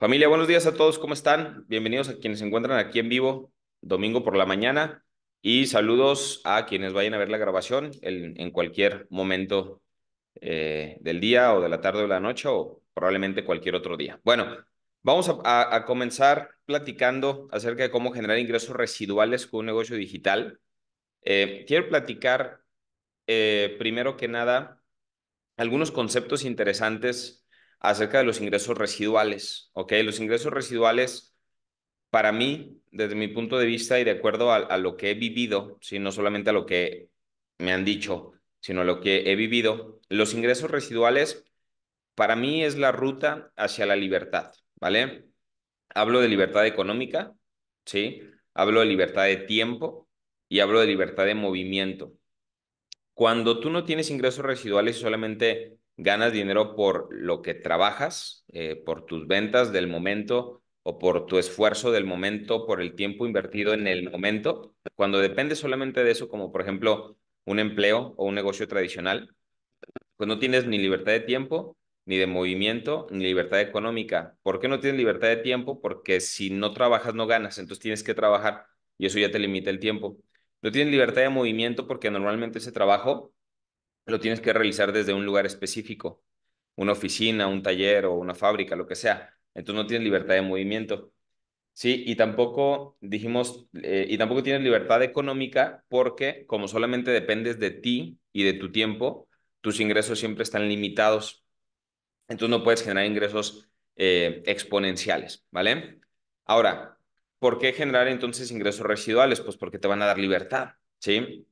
Familia, buenos días a todos, ¿cómo están? Bienvenidos a quienes se encuentran aquí en vivo, domingo por la mañana, y saludos a quienes vayan a ver la grabación en, cualquier momento eh, del día o de la tarde o de la noche o probablemente cualquier otro día. Bueno, vamos a, comenzar platicando acerca de cómo generar ingresos residuales con un negocio digital. Eh, quiero platicar, eh, primero que nada, algunos conceptos interesantes acerca de los ingresos residuales. ¿ok? Los ingresos residuales, para mí, desde mi punto de vista y de acuerdo a, lo que he vivido, ¿sí? no solamente a lo que me han dicho, sino a lo que he vivido, los ingresos residuales, para mí, es la ruta hacia la libertad. ¿vale? Hablo de libertad económica, ¿sí? hablo de libertad de tiempo y hablo de libertad de movimiento. Cuando tú no tienes ingresos residuales y solamente ganas dinero por lo que trabajas, eh, por tus ventas del momento o por tu esfuerzo del momento, por el tiempo invertido en el momento. Cuando depende solamente de eso, como por ejemplo un empleo o un negocio tradicional, pues no tienes ni libertad de tiempo, ni de movimiento, ni libertad económica. ¿Por qué no tienes libertad de tiempo? Porque si no trabajas no ganas, entonces tienes que trabajar y eso ya te limita el tiempo. No tienes libertad de movimiento porque normalmente ese trabajo lo tienes que realizar desde un lugar específico, una oficina, un taller o una fábrica, lo que sea. Entonces no tienes libertad de movimiento. Sí, y tampoco dijimos, eh, y tampoco tienes libertad económica porque como solamente dependes de ti y de tu tiempo, tus ingresos siempre están limitados. Entonces no puedes generar ingresos eh, exponenciales, ¿vale? Ahora, ¿por qué generar entonces ingresos residuales? Pues porque te van a dar libertad, ¿sí?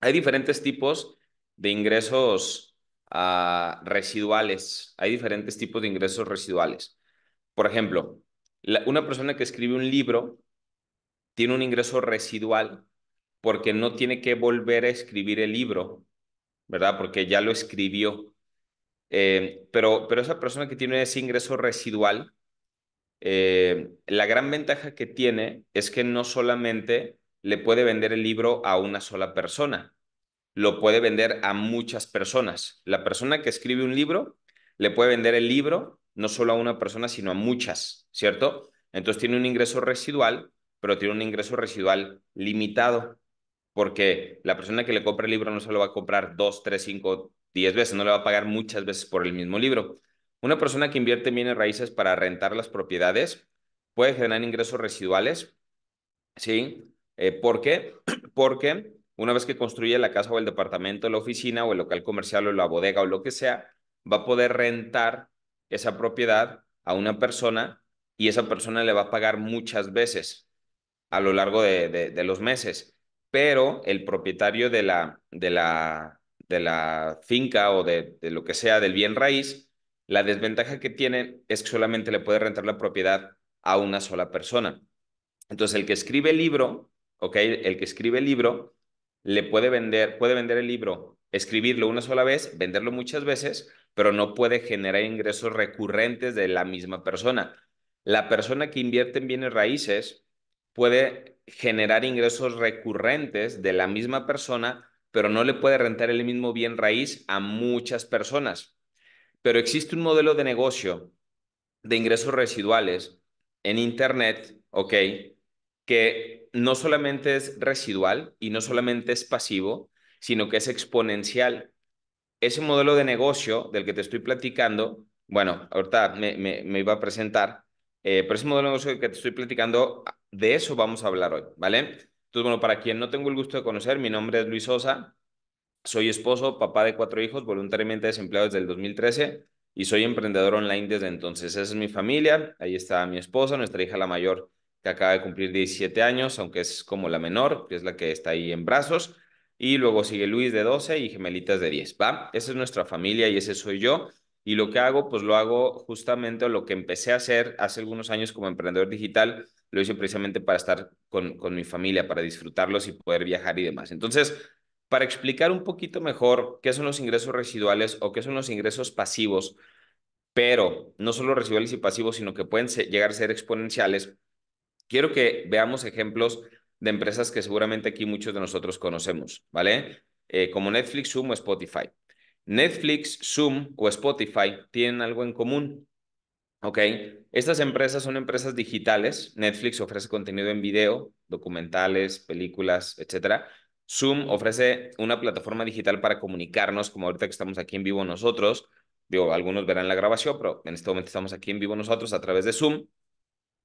Hay diferentes tipos de ingresos ah, residuales. Hay diferentes tipos de ingresos residuales. Por ejemplo, una persona que escribe un libro tiene un ingreso residual porque no tiene que volver a escribir el libro, ¿verdad? Porque ya lo escribió. Eh, pero, pero esa persona que tiene ese ingreso residual, eh, la gran ventaja que tiene es que no solamente le puede vender el libro a una sola persona, lo puede vender a muchas personas. La persona que escribe un libro le puede vender el libro no solo a una persona, sino a muchas, ¿cierto? Entonces tiene un ingreso residual, pero tiene un ingreso residual limitado, porque la persona que le compra el libro no se lo va a comprar dos, tres, cinco, diez veces, no le va a pagar muchas veces por el mismo libro. Una persona que invierte en bienes raíces para rentar las propiedades puede generar ingresos residuales, ¿sí? Eh, ¿Por qué? Porque una vez que construye la casa o el departamento, la oficina o el local comercial o la bodega o lo que sea, va a poder rentar esa propiedad a una persona y esa persona le va a pagar muchas veces a lo largo de, de, los meses. Pero el propietario de la, de la, de la finca o de, de lo que sea del bien raíz, la desventaja que tiene es que solamente le puede rentar la propiedad a una sola persona. Entonces, el que escribe el libro, ¿ok? El que escribe el libro le puede vender, puede vender el libro, escribirlo una sola vez, venderlo muchas veces, pero no puede generar ingresos recurrentes de la misma persona. La persona que invierte en bienes raíces puede generar ingresos recurrentes de la misma persona, pero no le puede rentar el mismo bien raíz a muchas personas. Pero existe un modelo de negocio de ingresos residuales en Internet, ¿ok? Que no solamente es residual y no solamente es pasivo, sino que es exponencial. Ese modelo de negocio del que te estoy platicando, bueno, ahorita me, iba a presentar, eh, pero ese modelo de negocio del que te estoy platicando, de eso vamos a hablar hoy, ¿vale? Entonces, bueno, para quien no tengo el gusto de conocer, mi nombre es Luis Sosa, soy esposo, papá de cuatro hijos, voluntariamente desempleado desde el 2013 y soy emprendedor online desde entonces. Esa es mi familia, ahí está mi esposa, nuestra hija la mayor que acaba de cumplir 17 años, aunque es como la menor, que es la que está ahí en brazos. Y luego sigue Luis de 12 y gemelitas de 10, ¿va? Esa es nuestra familia y ese soy yo. Y lo que hago, pues lo hago justamente lo que empecé a hacer hace algunos años como emprendedor digital, lo hice precisamente para estar con, mi familia, para disfrutarlos y poder viajar y demás. Entonces, para explicar un poquito mejor qué son los ingresos residuales o qué son los ingresos pasivos, pero no solo residuales y pasivos, sino que pueden llegar a ser exponenciales, Quiero que veamos ejemplos de empresas que seguramente aquí muchos de nosotros conocemos, ¿vale? Eh, como Netflix, Zoom o Spotify. Netflix, Zoom o Spotify tienen algo en común. ¿Ok? Estas empresas son empresas digitales. Netflix ofrece contenido en video, documentales, películas, etc. Zoom ofrece una plataforma digital para comunicarnos, como ahorita que estamos aquí en vivo nosotros. Digo, algunos verán la grabación, pero en este momento estamos aquí en vivo nosotros a través de Zoom.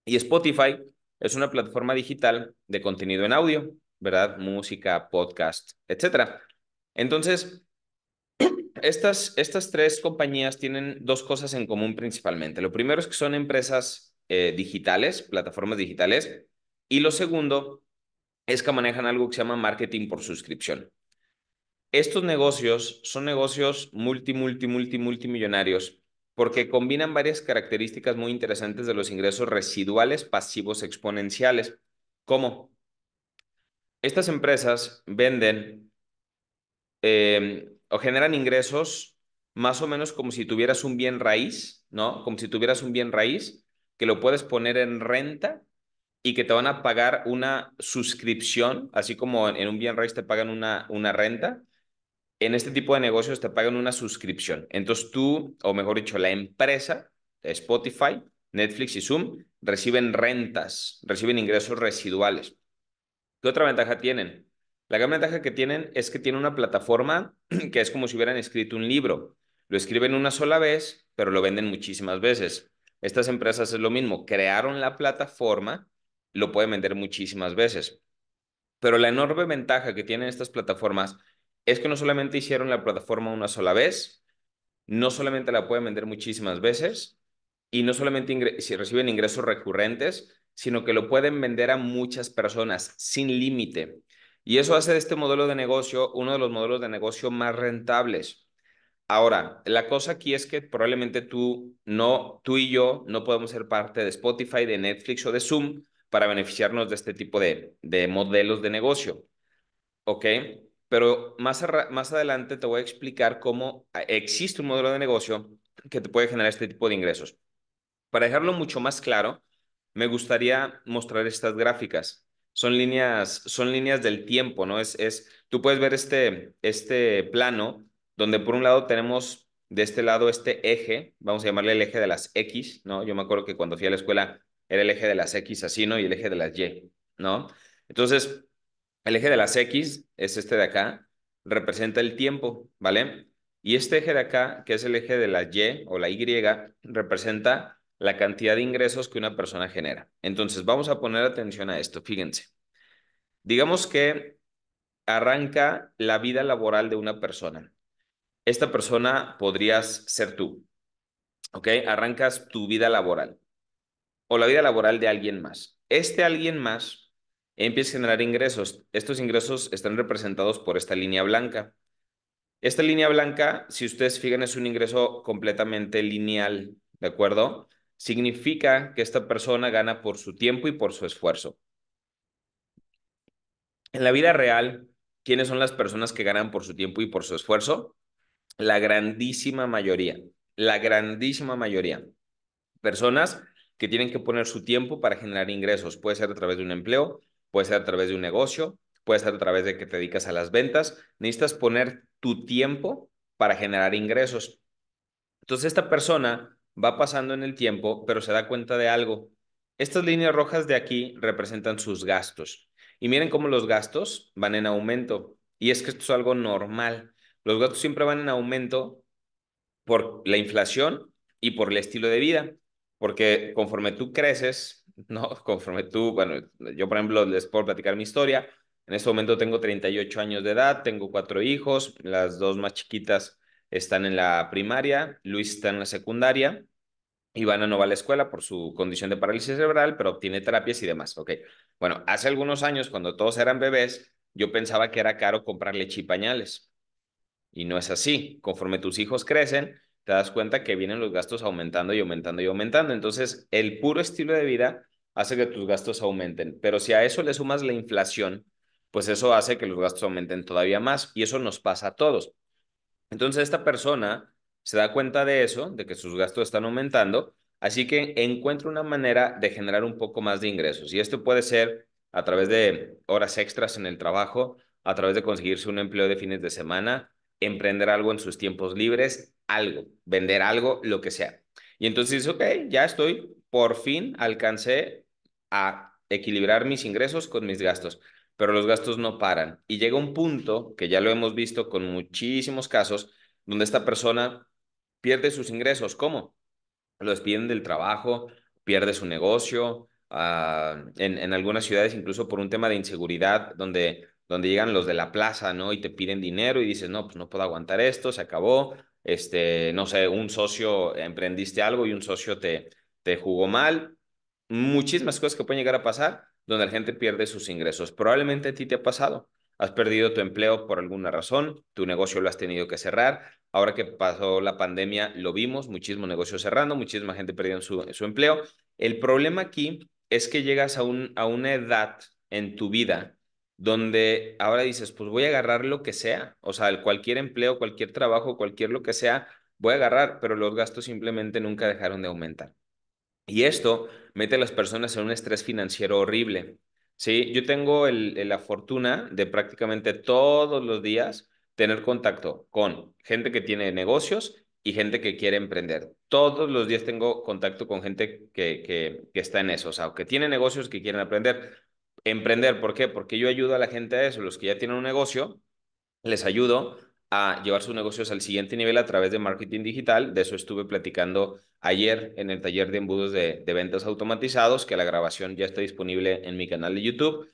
Y Spotify es una plataforma digital de contenido en audio, ¿verdad? Música, podcast, etc. Entonces, estas, estas tres compañías tienen dos cosas en común principalmente. Lo primero es que son empresas eh, digitales, plataformas digitales, y lo segundo es que manejan algo que se llama marketing por suscripción. Estos negocios son negocios multi, multi, multi, multimillonarios porque combinan varias características muy interesantes de los ingresos residuales pasivos exponenciales. ¿Cómo? Estas empresas venden em, o generan ingresos más o menos como si tuvieras un bien raíz, ¿no? Como si tuvieras un bien raíz que lo puedes poner en renta y que te van a pagar una suscripción, así como en un bien raíz te pagan una, una renta, en este tipo de negocios te pagan una suscripción. Entonces tú, o mejor dicho, la empresa, Spotify, Netflix y Zoom, reciben rentas, reciben ingresos residuales. ¿Qué otra ventaja tienen? La gran ventaja que tienen es que tienen una plataforma que es como si hubieran escrito un libro. Lo escriben una sola vez, pero lo venden muchísimas veces. Estas empresas es lo mismo, crearon la plataforma, lo pueden vender muchísimas veces. Pero la enorme ventaja que tienen estas plataformas es que no solamente hicieron la plataforma una sola vez, no solamente la pueden vender muchísimas veces y no solamente si reciben ingresos recurrentes, sino que lo pueden vender a muchas personas sin límite. Y eso hace de este modelo de negocio uno de los modelos de negocio más rentables. Ahora, la cosa aquí es que probablemente tú no tú y yo no podemos ser parte de Spotify, de Netflix o de Zoom para beneficiarnos de este tipo de, de modelos de negocio. ¿Ok? pero más, más adelante te voy a explicar cómo ah, existe un modelo de negocio que te puede generar este tipo de ingresos. Para dejarlo mucho más claro, me gustaría mostrar estas gráficas. Son líneas, son líneas del tiempo, ¿no? Es, es, tú puedes ver este, este plano donde por un lado tenemos de este lado este eje, vamos a llamarle el eje de las X, ¿no? Yo me acuerdo que cuando fui a la escuela era el eje de las X así, ¿no? Y el eje de las Y, ¿no? Entonces, el eje de las X es este de acá, representa el tiempo, ¿vale? Y este eje de acá, que es el eje de la Y o la Y, representa la cantidad de ingresos que una persona genera. Entonces, vamos a poner atención a esto, fíjense. Digamos que arranca la vida laboral de una persona. Esta persona podrías ser tú, ¿ok? Arrancas tu vida laboral o la vida laboral de alguien más. Este alguien más empieza a generar ingresos. Estos ingresos están representados por esta línea blanca. Esta línea blanca, si ustedes fijan, es un ingreso completamente lineal, ¿de acuerdo? Significa que esta persona gana por su tiempo y por su esfuerzo. En la vida real, ¿quiénes son las personas que ganan por su tiempo y por su esfuerzo? La grandísima mayoría, la grandísima mayoría. Personas que tienen que poner su tiempo para generar ingresos. Puede ser a través de un empleo, Puede ser a través de un negocio, puede ser a través de que te dedicas a las ventas. Necesitas poner tu tiempo para generar ingresos. Entonces esta persona va pasando en el tiempo, pero se da cuenta de algo. Estas líneas rojas de aquí representan sus gastos. Y miren cómo los gastos van en aumento. Y es que esto es algo normal. Los gastos siempre van en aumento por la inflación y por el estilo de vida. Porque conforme tú creces, ¿no? Conforme tú, bueno, yo por ejemplo les puedo platicar mi historia. En este momento tengo 38 años de edad, tengo cuatro hijos, las dos más chiquitas están en la primaria, Luis está en la secundaria, Ivana no va a la escuela por su condición de parálisis cerebral, pero obtiene terapias y demás. Ok, bueno, hace algunos años cuando todos eran bebés, yo pensaba que era caro comprarle leche pañales. Y no es así. Conforme tus hijos crecen, te das cuenta que vienen los gastos aumentando y aumentando y aumentando. Entonces, el puro estilo de vida hace que tus gastos aumenten. Pero si a eso le sumas la inflación, pues eso hace que los gastos aumenten todavía más y eso nos pasa a todos. Entonces esta persona se da cuenta de eso, de que sus gastos están aumentando, así que encuentra una manera de generar un poco más de ingresos. Y esto puede ser a través de horas extras en el trabajo, a través de conseguirse un empleo de fines de semana, emprender algo en sus tiempos libres, algo, vender algo, lo que sea. Y entonces dice, ok, ya estoy, por fin alcancé a equilibrar mis ingresos con mis gastos, pero los gastos no paran. Y llega un punto, que ya lo hemos visto con muchísimos casos, donde esta persona pierde sus ingresos. ¿Cómo? Lo despiden del trabajo, pierde su negocio, ah, en, algunas ciudades incluso por un tema de inseguridad, donde, donde llegan los de la plaza, ¿no? Y te piden dinero y dices, no, pues no puedo aguantar esto, se acabó. Este, no sé, un socio, emprendiste algo y un socio te, te jugó mal, muchísimas cosas que pueden llegar a pasar donde la gente pierde sus ingresos. Probablemente a ti te ha pasado. Has perdido tu empleo por alguna razón, tu negocio lo has tenido que cerrar. Ahora que pasó la pandemia, lo vimos, muchísimos negocios cerrando, muchísima gente perdiendo su, su empleo. El problema aquí es que llegas a, un, a una edad en tu vida donde ahora dices, pues voy a agarrar lo que sea, o sea, cualquier empleo, cualquier trabajo, cualquier lo que sea, voy a agarrar, pero los gastos simplemente nunca dejaron de aumentar. Y esto mete a las personas en un estrés financiero horrible. ¿sí? Yo tengo la fortuna de prácticamente todos los días tener contacto con gente que tiene negocios y gente que quiere emprender. Todos los días tengo contacto con gente que, que está en eso, o sea, que tiene negocios que quieren aprender. Emprender, ¿por qué? Porque yo ayudo a la gente a eso. Los que ya tienen un negocio, les ayudo a llevar sus negocios al siguiente nivel a través de marketing digital. De eso estuve platicando ayer en el taller de embudos de, ventas automatizados, que la grabación ya está disponible en mi canal de YouTube.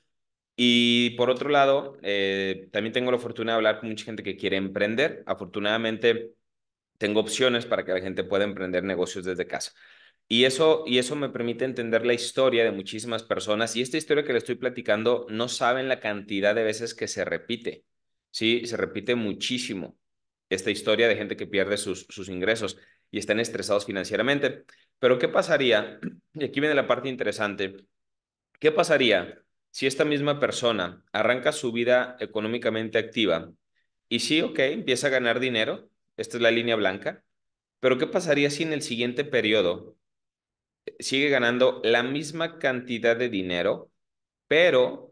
Y por otro lado, eh, también tengo la fortuna de hablar con mucha gente que quiere emprender. Afortunadamente, tengo opciones para que la gente pueda emprender negocios desde casa. Y eso, y eso me permite entender la historia de muchísimas personas. Y esta historia que le estoy platicando no saben la cantidad de veces que se repite. Sí, se repite muchísimo esta historia de gente que pierde sus, ingresos y están estresados financieramente. Pero ¿qué pasaría? Y aquí viene la parte interesante. ¿Qué pasaría si esta misma persona arranca su vida económicamente activa y sí, ok, empieza a ganar dinero? Esta es la línea blanca. Pero ¿qué pasaría si en el siguiente periodo sigue ganando la misma cantidad de dinero, pero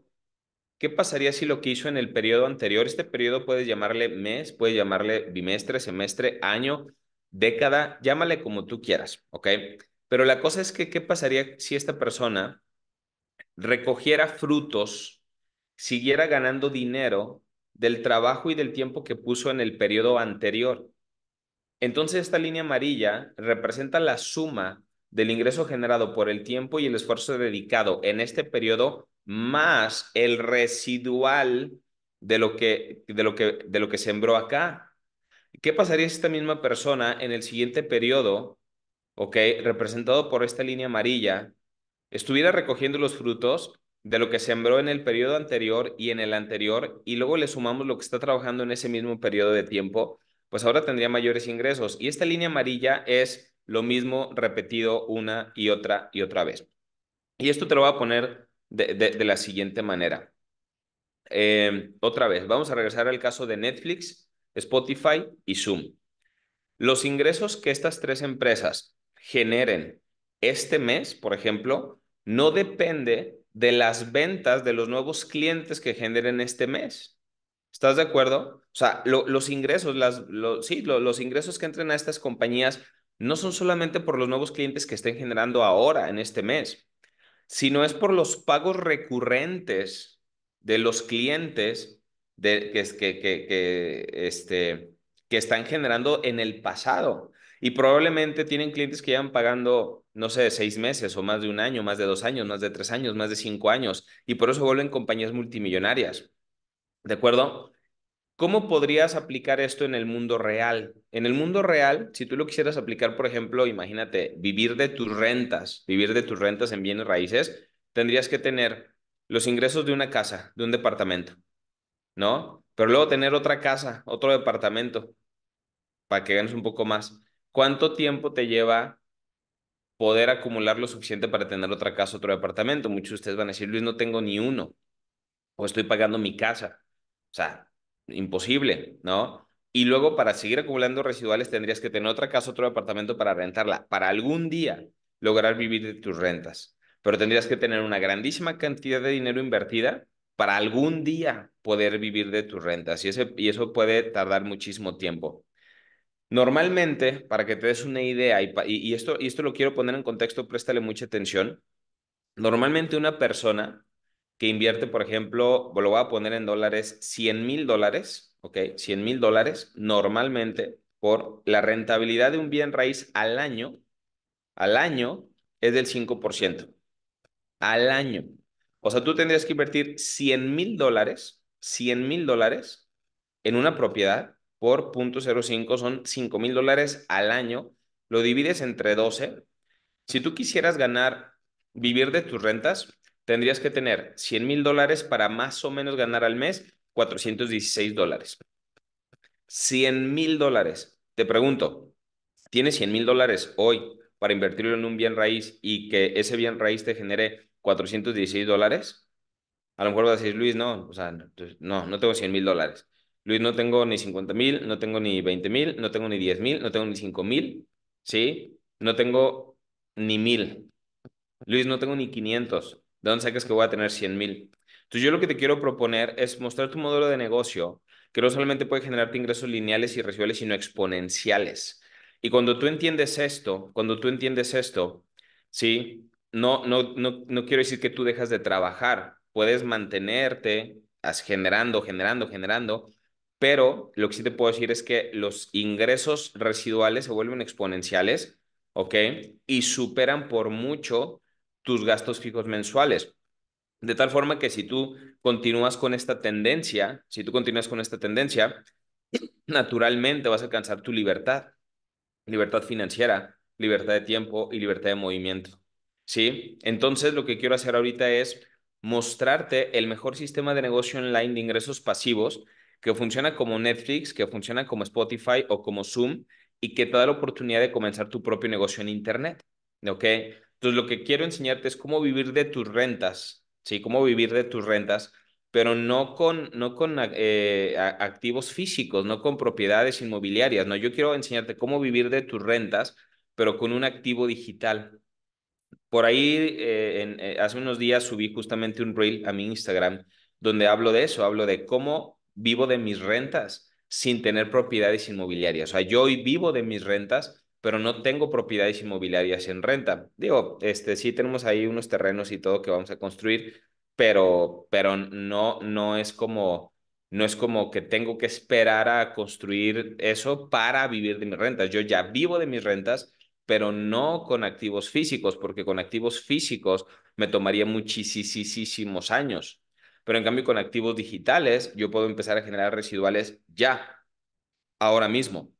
¿Qué pasaría si lo que hizo en el periodo anterior, este periodo puedes llamarle mes, puedes llamarle bimestre, semestre, año, década, llámale como tú quieras, ¿ok? Pero la cosa es que, ¿qué pasaría si esta persona recogiera frutos, siguiera ganando dinero del trabajo y del tiempo que puso en el periodo anterior? Entonces esta línea amarilla representa la suma del ingreso generado por el tiempo y el esfuerzo dedicado en este periodo más el residual de lo que, de lo que, de lo que sembró acá. ¿Qué pasaría si esta misma persona en el siguiente periodo, ok, representado por esta línea amarilla, estuviera recogiendo los frutos de lo que sembró en el periodo anterior y en el anterior, y luego le sumamos lo que está trabajando en ese mismo periodo de tiempo, pues ahora tendría mayores ingresos. Y esta línea amarilla es lo mismo repetido una y otra y otra vez. Y esto te lo voy a poner de, la siguiente manera. Eh, otra vez, vamos a regresar al caso de Netflix, Spotify y Zoom. Los ingresos que estas tres empresas generen este mes, por ejemplo, no depende de las ventas de los nuevos clientes que generen este mes. ¿Estás de acuerdo? O sea, los ingresos, las, sí, los ingresos que entren a estas compañías no son solamente por los nuevos clientes que estén generando ahora en este mes si no es por los pagos recurrentes de los clientes que, que, que, este, que están generando en el pasado. Y probablemente tienen clientes que llevan pagando, no sé, seis meses o más de un año, más de dos años, más de tres años, más de cinco años. Y por eso vuelven compañías multimillonarias. ¿De acuerdo? ¿Cómo podrías aplicar esto en el mundo real? En el mundo real, si tú lo quisieras aplicar, por ejemplo, imagínate, vivir de tus rentas, vivir de tus rentas en bienes raíces, tendrías que tener los ingresos de una casa, de un departamento, ¿no? Pero luego tener otra casa, otro departamento, para que ganes un poco más. ¿Cuánto tiempo te lleva poder acumular lo suficiente para tener otra casa, otro departamento? Muchos de ustedes van a decir, Luis, no tengo ni uno, o estoy pagando mi casa. O sea, imposible, ¿no? Y luego para seguir acumulando residuales tendrías que tener otra casa, otro departamento para rentarla, para algún día lograr vivir de tus rentas. Pero tendrías que tener una grandísima cantidad de dinero invertida para algún día poder vivir de tus rentas. Y, ese, y eso puede tardar muchísimo tiempo. Normalmente, para que te des una idea, y, esto, y esto lo quiero poner en contexto, préstale mucha atención, normalmente una persona que invierte, por ejemplo, lo voy a poner en dólares, 100 mil dólares, ¿ok? 100 mil dólares normalmente por la rentabilidad de un bien raíz al año, al año es del 5%, al año. O sea, tú tendrías que invertir 100 mil dólares, 100 mil dólares en una propiedad por 0.05 son 5 mil dólares al año, lo divides entre 12. Si tú quisieras ganar, vivir de tus rentas, tendrías que tener 100 mil dólares para más o menos ganar al mes 416 dólares. 100 mil dólares. Te pregunto, ¿tienes 100 mil dólares hoy para invertirlo en un bien raíz y que ese bien raíz te genere 416 dólares? A lo mejor vas a decir, Luis, no, o sea, no, pues, no tengo 100 mil dólares. Luis, no tengo ni 50 mil, no tengo ni 20 mil, no tengo ni 10 mil, no tengo ni 5 mil, ¿sí? No tengo ni mil. Luis, no tengo ni 500. ¿De dónde que voy a tener 100 mil? Entonces yo lo que te quiero proponer es mostrar tu modelo de negocio que no solamente puede generarte ingresos lineales y residuales, sino exponenciales. Y cuando tú entiendes esto, cuando tú entiendes esto, ¿sí? No, no, no, no quiero decir que tú dejas de trabajar, puedes mantenerte generando, generando, generando, pero lo que sí te puedo decir es que los ingresos residuales se vuelven exponenciales, ¿ok? Y superan por mucho tus gastos fijos mensuales. De tal forma que si tú continúas con esta tendencia, si tú continúas con esta tendencia, naturalmente vas a alcanzar tu libertad, libertad financiera, libertad de tiempo y libertad de movimiento. ¿Sí? Entonces lo que quiero hacer ahorita es mostrarte el mejor sistema de negocio online de ingresos pasivos que funciona como Netflix, que funciona como Spotify o como Zoom y que te da la oportunidad de comenzar tu propio negocio en Internet. ¿Ok? Entonces, lo que quiero enseñarte es cómo vivir de tus rentas, ¿sí? Cómo vivir de tus rentas, pero no con, no con eh, activos físicos, no con propiedades inmobiliarias, ¿no? Yo quiero enseñarte cómo vivir de tus rentas, pero con un activo digital. Por ahí, eh, eh, hace unos días subí justamente un reel a mi Instagram donde hablo de eso, hablo de cómo vivo de mis rentas sin tener propiedades inmobiliarias. O sea, yo hoy vivo de mis rentas, pero no tengo propiedades inmobiliarias en renta. Digo, este, sí tenemos ahí unos terrenos y todo que vamos a construir, pero, pero no, no es como... No es como que tengo que esperar a construir eso para vivir de mis rentas. Yo ya vivo de mis rentas, pero no con activos físicos, porque con activos físicos me tomaría muchísimos años. Pero en cambio, con activos digitales, yo puedo empezar a generar residuales ya, ahora mismo.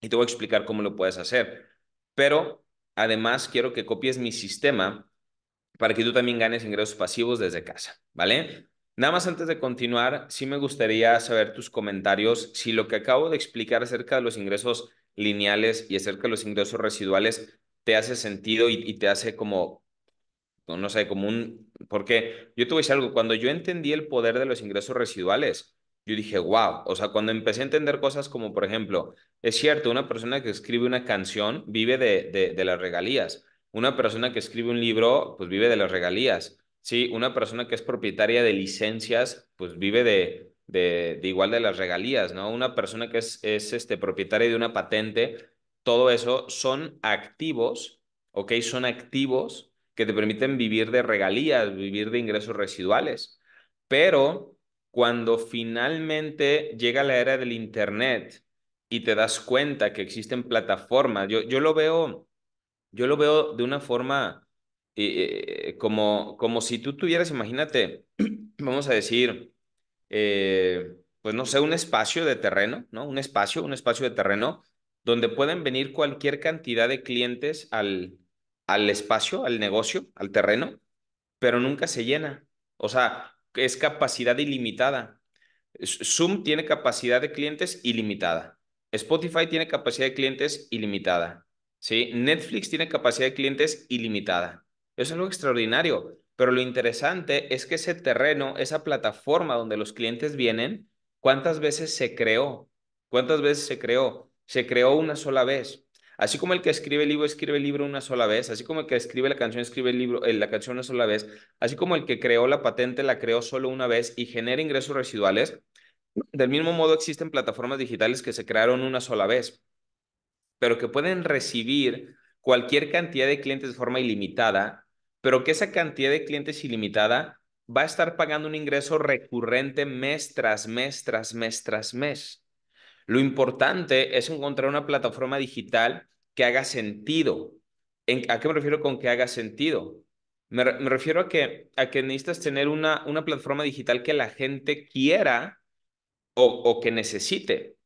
Y te voy a explicar cómo lo puedes hacer. Pero además quiero que copies mi sistema para que tú también ganes ingresos pasivos desde casa, ¿vale? Nada más antes de continuar, sí me gustaría saber tus comentarios si lo que acabo de explicar acerca de los ingresos lineales y acerca de los ingresos residuales te hace sentido y, te hace como, no sé, como un... Porque yo te voy a decir algo, cuando yo entendí el poder de los ingresos residuales, yo dije, wow, o sea, cuando empecé a entender cosas como, por ejemplo, es cierto, una persona que escribe una canción vive de, las regalías. Una persona que escribe un libro, pues vive de las regalías. Sí, una persona que es propietaria de licencias, pues vive de, igual de las regalías, ¿no? Una persona que es, es este, propietaria de una patente, todo eso son activos, ¿ok? Son activos que te permiten vivir de regalías, vivir de ingresos residuales. Pero cuando finalmente llega la era del Internet, y te das cuenta que existen plataformas. Yo, yo, lo, veo, yo lo veo de una forma eh, eh, como, como si tú tuvieras, imagínate, vamos a decir, eh, pues no sé, un espacio de terreno, ¿no? Un espacio, un espacio de terreno donde pueden venir cualquier cantidad de clientes al, al espacio, al negocio, al terreno, pero nunca se llena. O sea, es capacidad ilimitada. Zoom tiene capacidad de clientes ilimitada. Spotify tiene capacidad de clientes ilimitada. ¿sí? Netflix tiene capacidad de clientes ilimitada. Eso es algo extraordinario. Pero lo interesante es que ese terreno, esa plataforma donde los clientes vienen, ¿cuántas veces se creó? ¿Cuántas veces se creó? Se creó una sola vez. Así como el que escribe el libro escribe el libro una sola vez, así como el que escribe la canción escribe el libro, eh, la canción una sola vez, así como el que creó la patente la creó solo una vez y genera ingresos residuales, del mismo modo existen plataformas digitales que se crearon una sola vez, pero que pueden recibir cualquier cantidad de clientes de forma ilimitada, pero que esa cantidad de clientes ilimitada va a estar pagando un ingreso recurrente mes tras mes, tras mes, tras mes. Lo importante es encontrar una plataforma digital que haga sentido. ¿A qué me refiero con que haga sentido? Me, refiero a que, a que necesitas tener una, una plataforma digital que la gente quiera o, que necesite,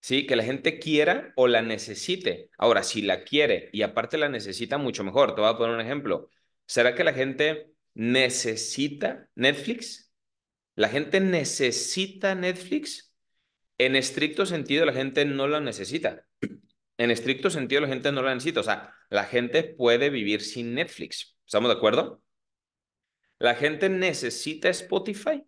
¿sí? Que la gente quiera o la necesite. Ahora, si la quiere y aparte la necesita, mucho mejor. Te voy a poner un ejemplo. ¿Será que la gente necesita Netflix? ¿La gente necesita Netflix? En estricto sentido, la gente no la necesita. En estricto sentido, la gente no la necesita. O sea, la gente puede vivir sin Netflix. ¿Estamos de acuerdo? ¿La gente necesita Spotify?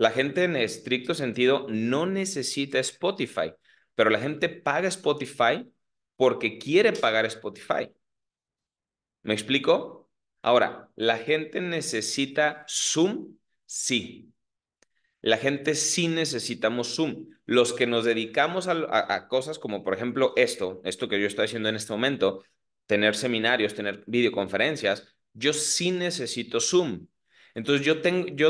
La gente en estricto sentido no necesita Spotify, pero la gente paga Spotify porque quiere pagar Spotify. ¿Me explico? Ahora, ¿la gente necesita Zoom? Sí. La gente sí necesitamos Zoom. Los que nos dedicamos a, cosas como, por ejemplo, esto, esto que yo estoy haciendo en este momento, tener seminarios, tener videoconferencias, yo sí necesito Zoom. Entonces yo,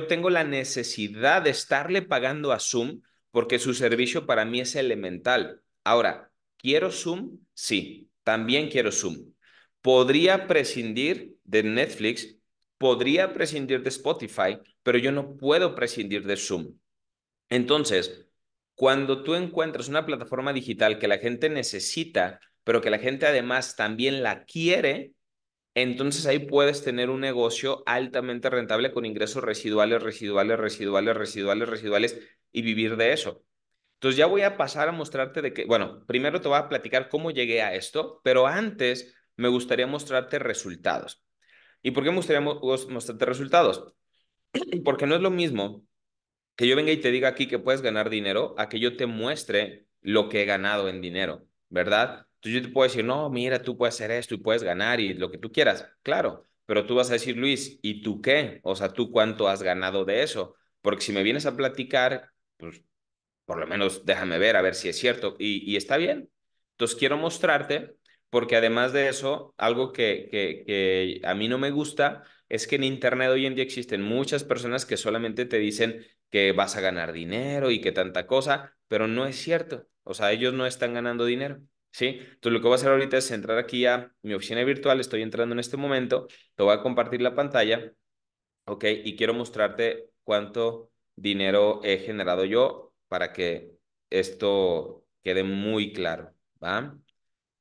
tengo la necesidad de estarle pagando a Zoom porque su servicio para mí es elemental. Ahora, ¿quiero Zoom? Sí, también quiero Zoom. Podría prescindir de Netflix, podría prescindir de Spotify, pero yo no puedo prescindir de Zoom. Entonces, cuando tú encuentras una plataforma digital que la gente necesita, pero que la gente además también la quiere, entonces ahí puedes tener un negocio altamente rentable con ingresos residuales, residuales, residuales, residuales, residuales y vivir de eso. Entonces ya voy a pasar a mostrarte de que, bueno, primero te voy a platicar cómo llegué a esto, pero antes me gustaría mostrarte resultados. ¿Y por qué me gustaría mostrarte resultados? Porque no es lo mismo que yo venga y te diga aquí que puedes ganar dinero a que yo te muestre lo que he ganado en dinero, ¿verdad? Entonces yo te puedo decir, no, mira, tú puedes hacer esto y puedes ganar y lo que tú quieras, claro, pero tú vas a decir, Luis, ¿y tú qué? O sea, ¿tú cuánto has ganado de eso? Porque si me vienes a platicar, pues por lo menos déjame ver, a ver si es cierto. Y, está bien. Entonces quiero mostrarte, porque además de eso, algo que, que, que a mí no me gusta es que en Internet hoy en día existen muchas personas que solamente te dicen que vas a ganar dinero y que tanta cosa, pero no es cierto. O sea, ellos no están ganando dinero. ¿sí? Entonces lo que voy a hacer ahorita es entrar aquí a mi oficina virtual, estoy entrando en este momento, te voy a compartir la pantalla, ¿ok? Y quiero mostrarte cuánto dinero he generado yo para que esto quede muy claro, ¿va?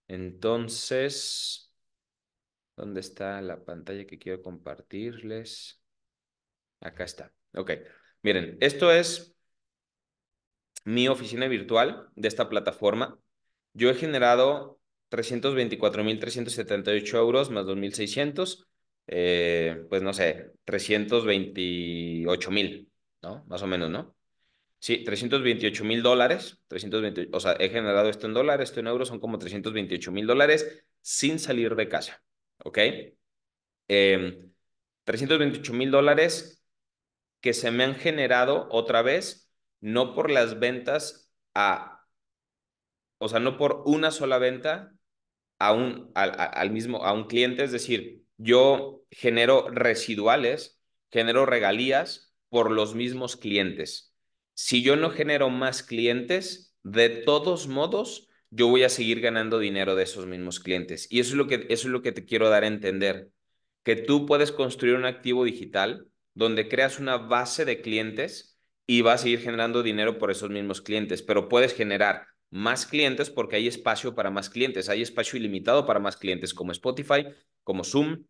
Entonces, ¿dónde está la pantalla que quiero compartirles? Acá está, ok. Miren, esto es mi oficina virtual de esta plataforma yo he generado 324.378 euros más 2.600, eh, pues no sé, 328.000, ¿no? Más o menos, ¿no? Sí, 328 mil dólares, 320, o sea, he generado esto en dólares, esto en euros, son como 328 mil dólares sin salir de casa, ¿ok? Eh, em, 328 mil dólares que se me han generado otra vez, no por las ventas a o sea, no por una sola venta a un, al, mismo, a un cliente, es decir, yo genero residuales, genero regalías por los mismos clientes. Si yo no genero más clientes, de todos modos, yo voy a seguir ganando dinero de esos mismos clientes. Y eso es lo que, eso es lo que te quiero dar a entender, que tú puedes construir un activo digital donde creas una base de clientes y vas a seguir generando dinero por esos mismos clientes, pero puedes generar más clientes porque hay espacio para más clientes, hay espacio ilimitado para más clientes como Spotify, como Zoom,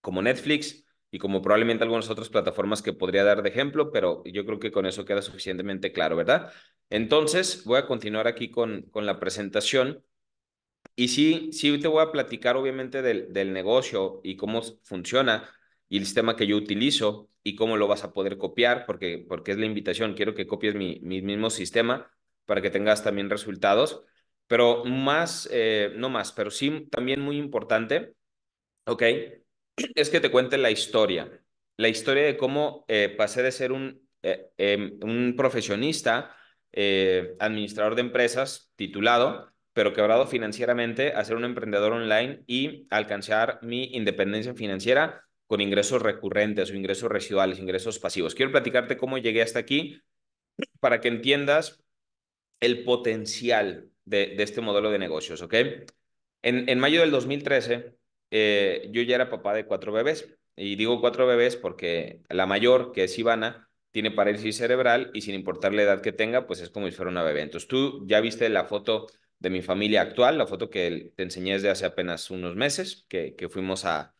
como Netflix y como probablemente algunas otras plataformas que podría dar de ejemplo, pero yo creo que con eso queda suficientemente claro, ¿verdad? Entonces, voy a continuar aquí con, con la presentación. Y sí, sí te voy a platicar obviamente del, del negocio y cómo funciona y el sistema que yo utilizo y cómo lo vas a poder copiar, porque, porque es la invitación, quiero que copies mi, mi mismo sistema para que tengas también resultados. Pero más, eh, no más, pero sí también muy importante, ¿ok? Es que te cuente la historia, la historia de cómo eh, pasé de ser un, eh, em, un profesionista, administrador de empresas, titulado, pero quebrado financieramente, a ser un emprendedor online y alcanzar mi independencia financiera con ingresos recurrentes o ingresos residuales, ingresos pasivos. Quiero platicarte cómo llegué hasta aquí para que entiendas el potencial de, este modelo de negocios, ¿ok? En, mayo del 2013, eh, yo ya era papá de cuatro bebés. Y digo cuatro bebés porque la mayor, que es Ivana, tiene parálisis cerebral y sin importar la edad que tenga, pues es como si fuera una bebé. Entonces tú ya viste la foto de mi familia actual, la foto que te enseñé desde hace apenas unos meses, que, fuimos a,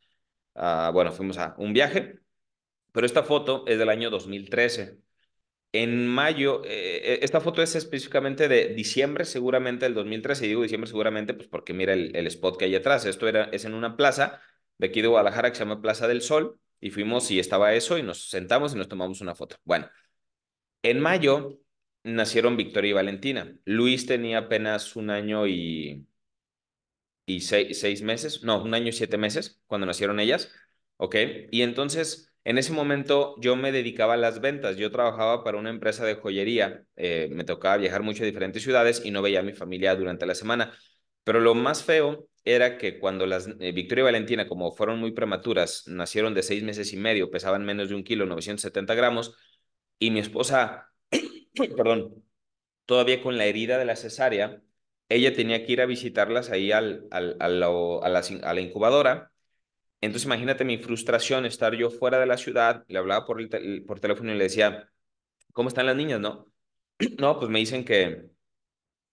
a, bueno, fuimos a un viaje, pero esta foto es del año 2013 en mayo, eh, eh, esta foto es específicamente de diciembre, seguramente del 2013, y digo diciembre seguramente, pues porque mira el, spot que hay atrás, esto era, es en una plaza de aquí de Guadalajara que se llama Plaza del Sol, y fuimos y estaba eso, y nos sentamos y nos tomamos una foto. Bueno, en mayo nacieron Victoria y Valentina. Luis tenía apenas un año y, y seis, seis meses, no, un año y siete meses cuando nacieron ellas, ¿ok? Y entonces en ese momento yo me dedicaba a las ventas, yo trabajaba para una empresa de joyería, eh, me tocaba viajar mucho a diferentes ciudades y no veía a mi familia durante la semana. Pero lo más feo era que cuando las eh, Victoria y Valentina, como fueron muy prematuras, nacieron de seis meses y medio, pesaban menos de un kilo, 970 gramos, y mi esposa, perdón, todavía con la herida de la cesárea, ella tenía que ir a visitarlas ahí al, a la incubadora entonces imagínate mi frustración, estar yo fuera de la ciudad, le hablaba por, por teléfono y le decía, ¿cómo están las niñas? No, no pues me dicen que,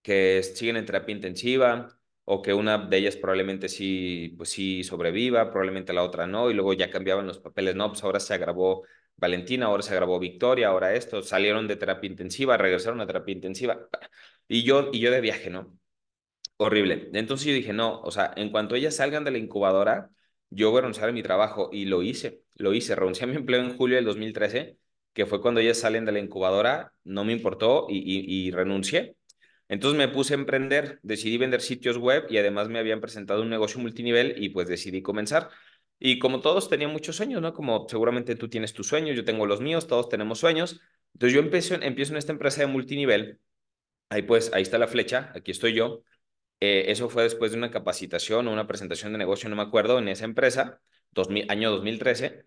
que siguen en terapia intensiva o que una de ellas probablemente sí, pues sí sobreviva, probablemente la otra no, y luego ya cambiaban los papeles, no, pues ahora se agravó Valentina, ahora se agravó Victoria, ahora esto, salieron de terapia intensiva, regresaron a terapia intensiva, y yo, y yo de viaje, ¿no? Horrible. Entonces yo dije, no, o sea, en cuanto ellas salgan de la incubadora, yo renunciar a mi trabajo y lo hice, lo hice, renuncié a mi empleo en julio del 2013, que fue cuando ellas salen de la incubadora, no me importó y, renuncié. Entonces me puse a emprender, decidí vender sitios web y además me habían presentado un negocio multinivel y pues decidí comenzar. Y como todos tenía muchos sueños, ¿no? Como seguramente tú tienes tus sueños, yo tengo los míos, todos tenemos sueños. Entonces yo empiezo en esta empresa de multinivel. Ahí pues, ahí está la flecha, aquí estoy yo. Eh, eso fue después de una capacitación o una presentación de negocio, no me acuerdo, en esa empresa, año 2013,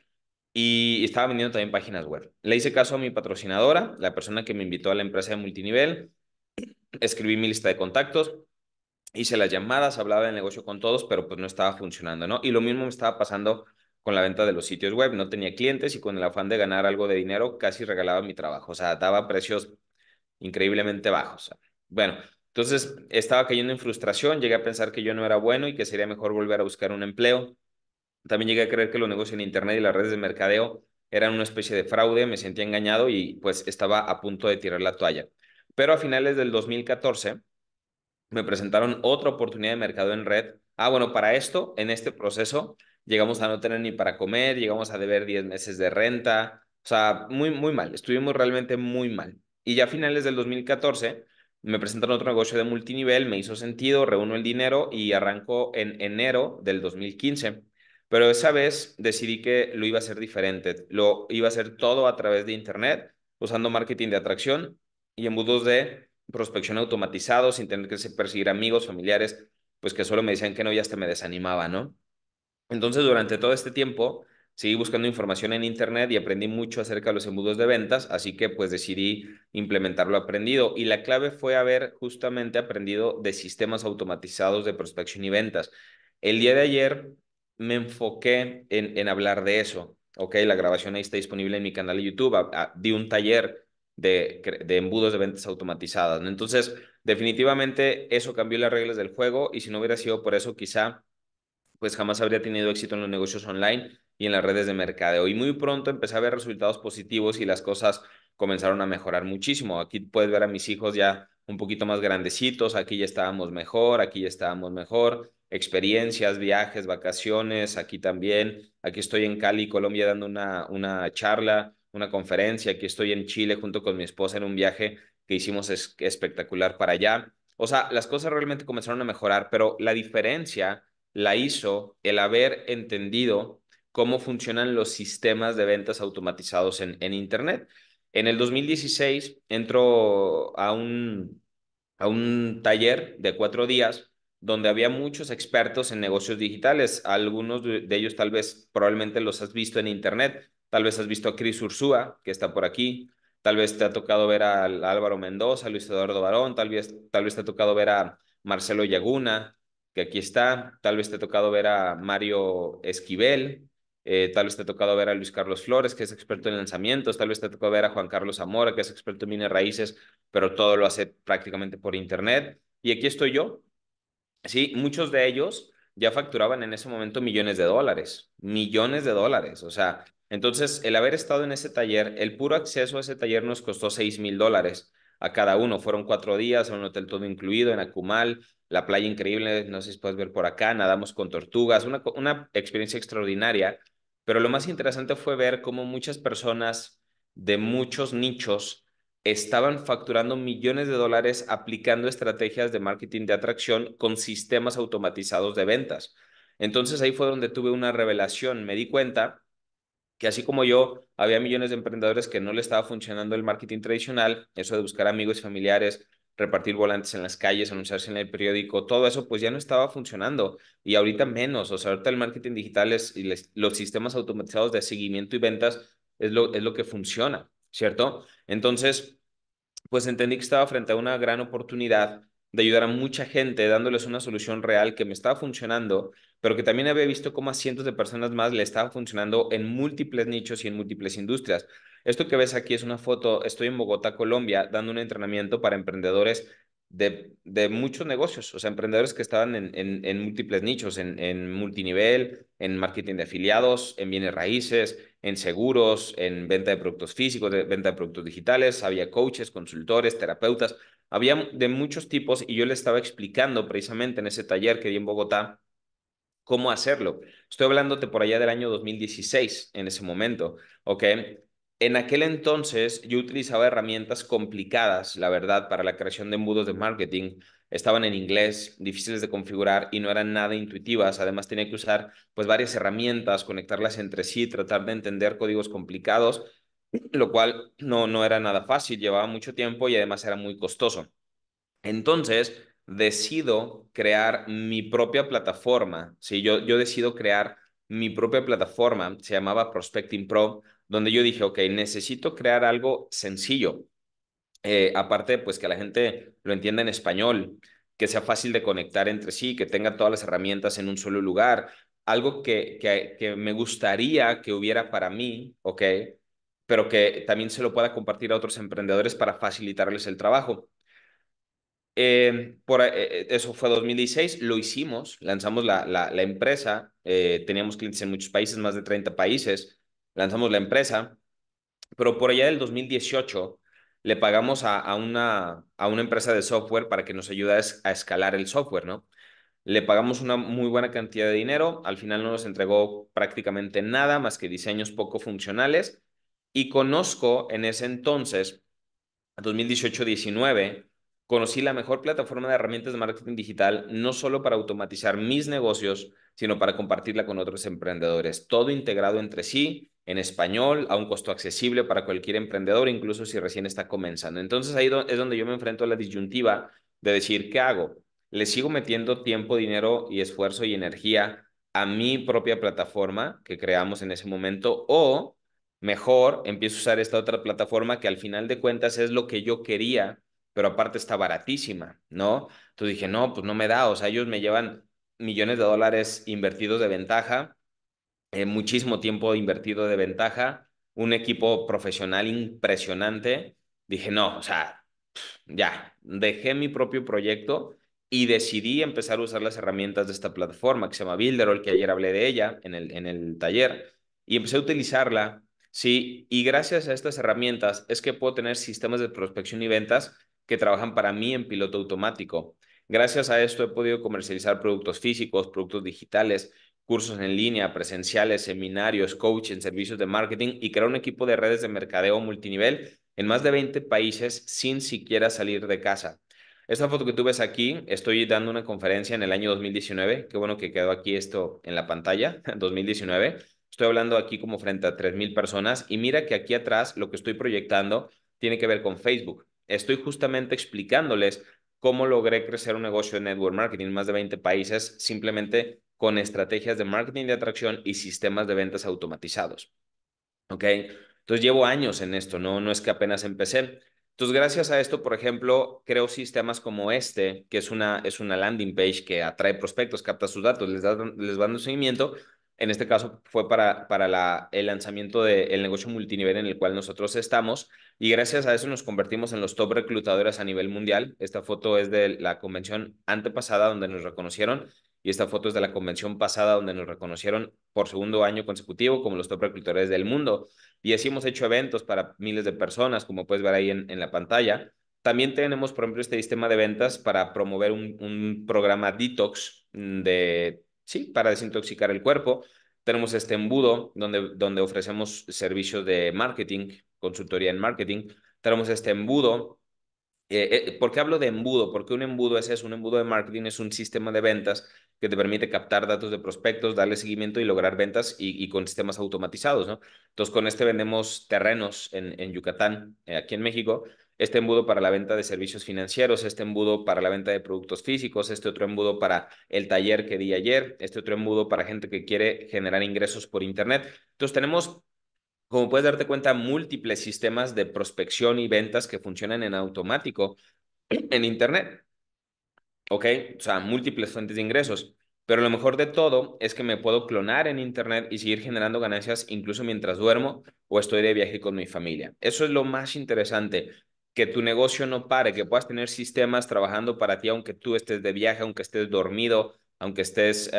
y estaba vendiendo también páginas web. Le hice caso a mi patrocinadora, la persona que me invitó a la empresa de multinivel, escribí mi lista de contactos, hice las llamadas, hablaba del negocio con todos, pero pues no estaba funcionando, ¿no? Y lo mismo me estaba pasando con la venta de los sitios web, no tenía clientes y con el afán de ganar algo de dinero casi regalaba mi trabajo, o sea, daba precios increíblemente bajos. Bueno, entonces estaba cayendo en frustración, llegué a pensar que yo no era bueno y que sería mejor volver a buscar un empleo. También llegué a creer que los negocios en Internet y las redes de mercadeo eran una especie de fraude, me sentía engañado y pues estaba a punto de tirar la toalla. Pero a finales del 2014 me presentaron otra oportunidad de mercado en red. Ah, bueno, para esto, en este proceso, llegamos a no tener ni para comer, llegamos a deber 10 meses de renta, o sea, muy, muy mal, estuvimos realmente muy mal. Y ya a finales del 2014 me presentaron otro negocio de multinivel, me hizo sentido, reúno el dinero y arrancó en enero del 2015. Pero esa vez decidí que lo iba a hacer diferente. Lo iba a hacer todo a través de Internet, usando marketing de atracción y embudos de prospección automatizado, sin tener que perseguir amigos, familiares, pues que solo me decían que no y hasta me desanimaba, ¿no? Entonces, durante todo este tiempo, seguí buscando información en Internet y aprendí mucho acerca de los embudos de ventas, así que pues decidí implementar lo aprendido. Y la clave fue haber justamente aprendido de sistemas automatizados de prospección y ventas. El día de ayer me enfoqué en, en hablar de eso, ¿ok? La grabación ahí está disponible en mi canal de YouTube. di un taller de, de, embudos de ventas automatizadas. ¿no? Entonces, definitivamente eso cambió las reglas del juego y si no hubiera sido por eso, quizá pues jamás habría tenido éxito en los negocios online y en las redes de mercadeo. Y muy pronto empecé a ver resultados positivos y las cosas comenzaron a mejorar muchísimo. Aquí puedes ver a mis hijos ya un poquito más grandecitos, aquí ya estábamos mejor, aquí ya estábamos mejor, experiencias, viajes, vacaciones, aquí también, aquí estoy en Cali, Colombia, dando una, una charla, una conferencia, aquí estoy en Chile junto con mi esposa en un viaje que hicimos espectacular para allá. O sea, las cosas realmente comenzaron a mejorar, pero la diferencia la hizo el haber entendido cómo funcionan los sistemas de ventas automatizados en, Internet. En el 2016 entro a un, a un taller de cuatro días donde había muchos expertos en negocios digitales. Algunos de ellos tal vez probablemente los has visto en Internet. Tal vez has visto a Chris Ursúa, que está por aquí. Tal vez te ha tocado ver a Álvaro Mendoza, Luis Eduardo Barón. Tal vez, tal vez te ha tocado ver a Marcelo Yaguna, que aquí está. Tal vez te ha tocado ver a Mario Esquivel, eh, tal vez te ha tocado ver a Luis Carlos Flores, que es experto en lanzamientos, tal vez te ha tocado ver a Juan Carlos Zamora, que es experto en minerraíces, pero todo lo hace prácticamente por Internet. Y aquí estoy yo. Sí, muchos de ellos ya facturaban en ese momento millones de dólares, millones de dólares. O sea, entonces el haber estado en ese taller, el puro acceso a ese taller nos costó 6 mil dólares a cada uno. Fueron cuatro días, en un hotel todo incluido en Acumal, la playa increíble, no sé si puedes ver por acá, nadamos con tortugas, una, una experiencia extraordinaria pero lo más interesante fue ver cómo muchas personas de muchos nichos estaban facturando millones de dólares aplicando estrategias de marketing de atracción con sistemas automatizados de ventas. Entonces ahí fue donde tuve una revelación. Me di cuenta que así como yo, había millones de emprendedores que no le estaba funcionando el marketing tradicional, eso de buscar amigos y familiares, repartir volantes en las calles, anunciarse en el periódico, todo eso pues ya no estaba funcionando y ahorita menos, o sea, ahorita el marketing digital es, y los sistemas automatizados de seguimiento y ventas es lo, es lo que funciona, ¿cierto? Entonces, pues entendí que estaba frente a una gran oportunidad de ayudar a mucha gente dándoles una solución real que me estaba funcionando, pero que también había visto cómo a cientos de personas más le estaba funcionando en múltiples nichos y en múltiples industrias. Esto que ves aquí es una foto, estoy en Bogotá, Colombia, dando un entrenamiento para emprendedores de, muchos negocios, o sea, emprendedores que estaban en, en, múltiples nichos, en, multinivel, en marketing de afiliados, en bienes raíces, en seguros, en venta de productos físicos, de venta de productos digitales, había coaches, consultores, terapeutas, había de muchos tipos y yo le estaba explicando precisamente en ese taller que di en Bogotá cómo hacerlo. Estoy hablándote por allá del año 2016, en ese momento, ¿ok? En aquel entonces yo utilizaba herramientas complicadas, la verdad, para la creación de embudos de marketing. Estaban en inglés, difíciles de configurar y no eran nada intuitivas. Además tenía que usar pues varias herramientas, conectarlas entre sí, tratar de entender códigos complicados, lo cual no, era nada fácil, llevaba mucho tiempo y además era muy costoso. Entonces decido crear mi propia plataforma. ¿sí? Yo, yo decido crear mi propia plataforma, se llamaba Prospecting Pro donde yo dije, ok, necesito crear algo sencillo. Eh, aparte, pues que la gente lo entienda en español, que sea fácil de conectar entre sí, que tenga todas las herramientas en un solo lugar. Algo que, que, me gustaría que hubiera para mí, ok, pero que también se lo pueda compartir a otros emprendedores para facilitarles el trabajo. Eh, por, eh, eso fue 2016, lo hicimos, lanzamos la, la, empresa, teníamos clientes en muchos países, más de 30 países, lanzamos la empresa, pero por allá del 2018 le pagamos a, una, a una empresa de software para que nos ayude a, escalar el software, ¿no? Le pagamos una muy buena cantidad de dinero, al final no nos entregó prácticamente nada más que diseños poco funcionales y conozco en ese entonces, 2018-19, conocí la mejor plataforma de herramientas de marketing digital, no solo para automatizar mis negocios, sino para compartirla con otros emprendedores, todo integrado entre sí, en español a un costo accesible para cualquier emprendedor, incluso si recién está comenzando. Entonces ahí es donde yo me enfrento a la disyuntiva de decir, ¿qué hago? ¿Le sigo metiendo tiempo, dinero y esfuerzo y energía a mi propia plataforma que creamos en ese momento o mejor empiezo a usar esta otra plataforma que al final de cuentas es lo que yo quería, pero aparte está baratísima, ¿no? Entonces dije, no, pues no me da, o sea, ellos me llevan millones de dólares invertidos de ventaja eh, muchísimo tiempo invertido de ventaja, un equipo profesional impresionante. Dije, no, o sea, ya, dejé mi propio proyecto y decidí empezar a usar las herramientas de esta plataforma que se llama Builderall, que ayer hablé de ella en el, en el taller, y empecé a utilizarla, ¿sí? Y gracias a estas herramientas es que puedo tener sistemas de prospección y ventas que trabajan para mí en piloto automático. Gracias a esto he podido comercializar productos físicos, productos digitales, cursos en línea, presenciales, seminarios, coaching, servicios de marketing y crear un equipo de redes de mercadeo multinivel en más de 20 países sin siquiera salir de casa. Esta foto que tú ves aquí, estoy dando una conferencia en el año 2019. Qué bueno que quedó aquí esto en la pantalla, 2019. Estoy hablando aquí como frente a 3.000 personas y mira que aquí atrás lo que estoy proyectando tiene que ver con Facebook. Estoy justamente explicándoles cómo logré crecer un negocio de network marketing en más de 20 países simplemente con estrategias de marketing de atracción y sistemas de ventas automatizados. ¿Ok? Entonces llevo años en esto, ¿no? No es que apenas empecé. Entonces, gracias a esto, por ejemplo, creo sistemas como este, que es una, es una landing page que atrae prospectos, capta sus datos, les, da, les un seguimiento. En este caso fue para, para la, el lanzamiento del negocio multinivel en el cual nosotros estamos y gracias a eso nos convertimos en los top reclutadores a nivel mundial. Esta foto es de la convención antepasada donde nos reconocieron y esta foto es de la convención pasada donde nos reconocieron por segundo año consecutivo como los top reclutadores del mundo. Y así hemos hecho eventos para miles de personas, como puedes ver ahí en, la pantalla. También tenemos, por ejemplo, este sistema de ventas para promover un, un programa detox mm, de, sí, para desintoxicar el cuerpo. Tenemos este embudo donde, donde ofrecemos servicios de marketing, consultoría en marketing. Tenemos este embudo eh, eh, ¿Por qué hablo de embudo? Porque un embudo es un embudo de marketing es un sistema de ventas que te permite captar datos de prospectos, darle seguimiento y lograr ventas y, con sistemas automatizados, ¿no? Entonces, con este vendemos terrenos en, en Yucatán, eh, aquí en México, este embudo para la venta de servicios financieros, este embudo para la venta de productos físicos, este otro embudo para el taller que di ayer, este otro embudo para gente que quiere generar ingresos por Internet. Entonces, tenemos como puedes darte cuenta, múltiples sistemas de prospección y ventas que funcionan en automático en Internet. ¿ok? O sea, múltiples fuentes de ingresos. Pero lo mejor de todo es que me puedo clonar en Internet y seguir generando ganancias incluso mientras duermo o estoy de viaje con mi familia. Eso es lo más interesante, que tu negocio no pare, que puedas tener sistemas trabajando para ti aunque tú estés de viaje, aunque estés dormido, aunque estés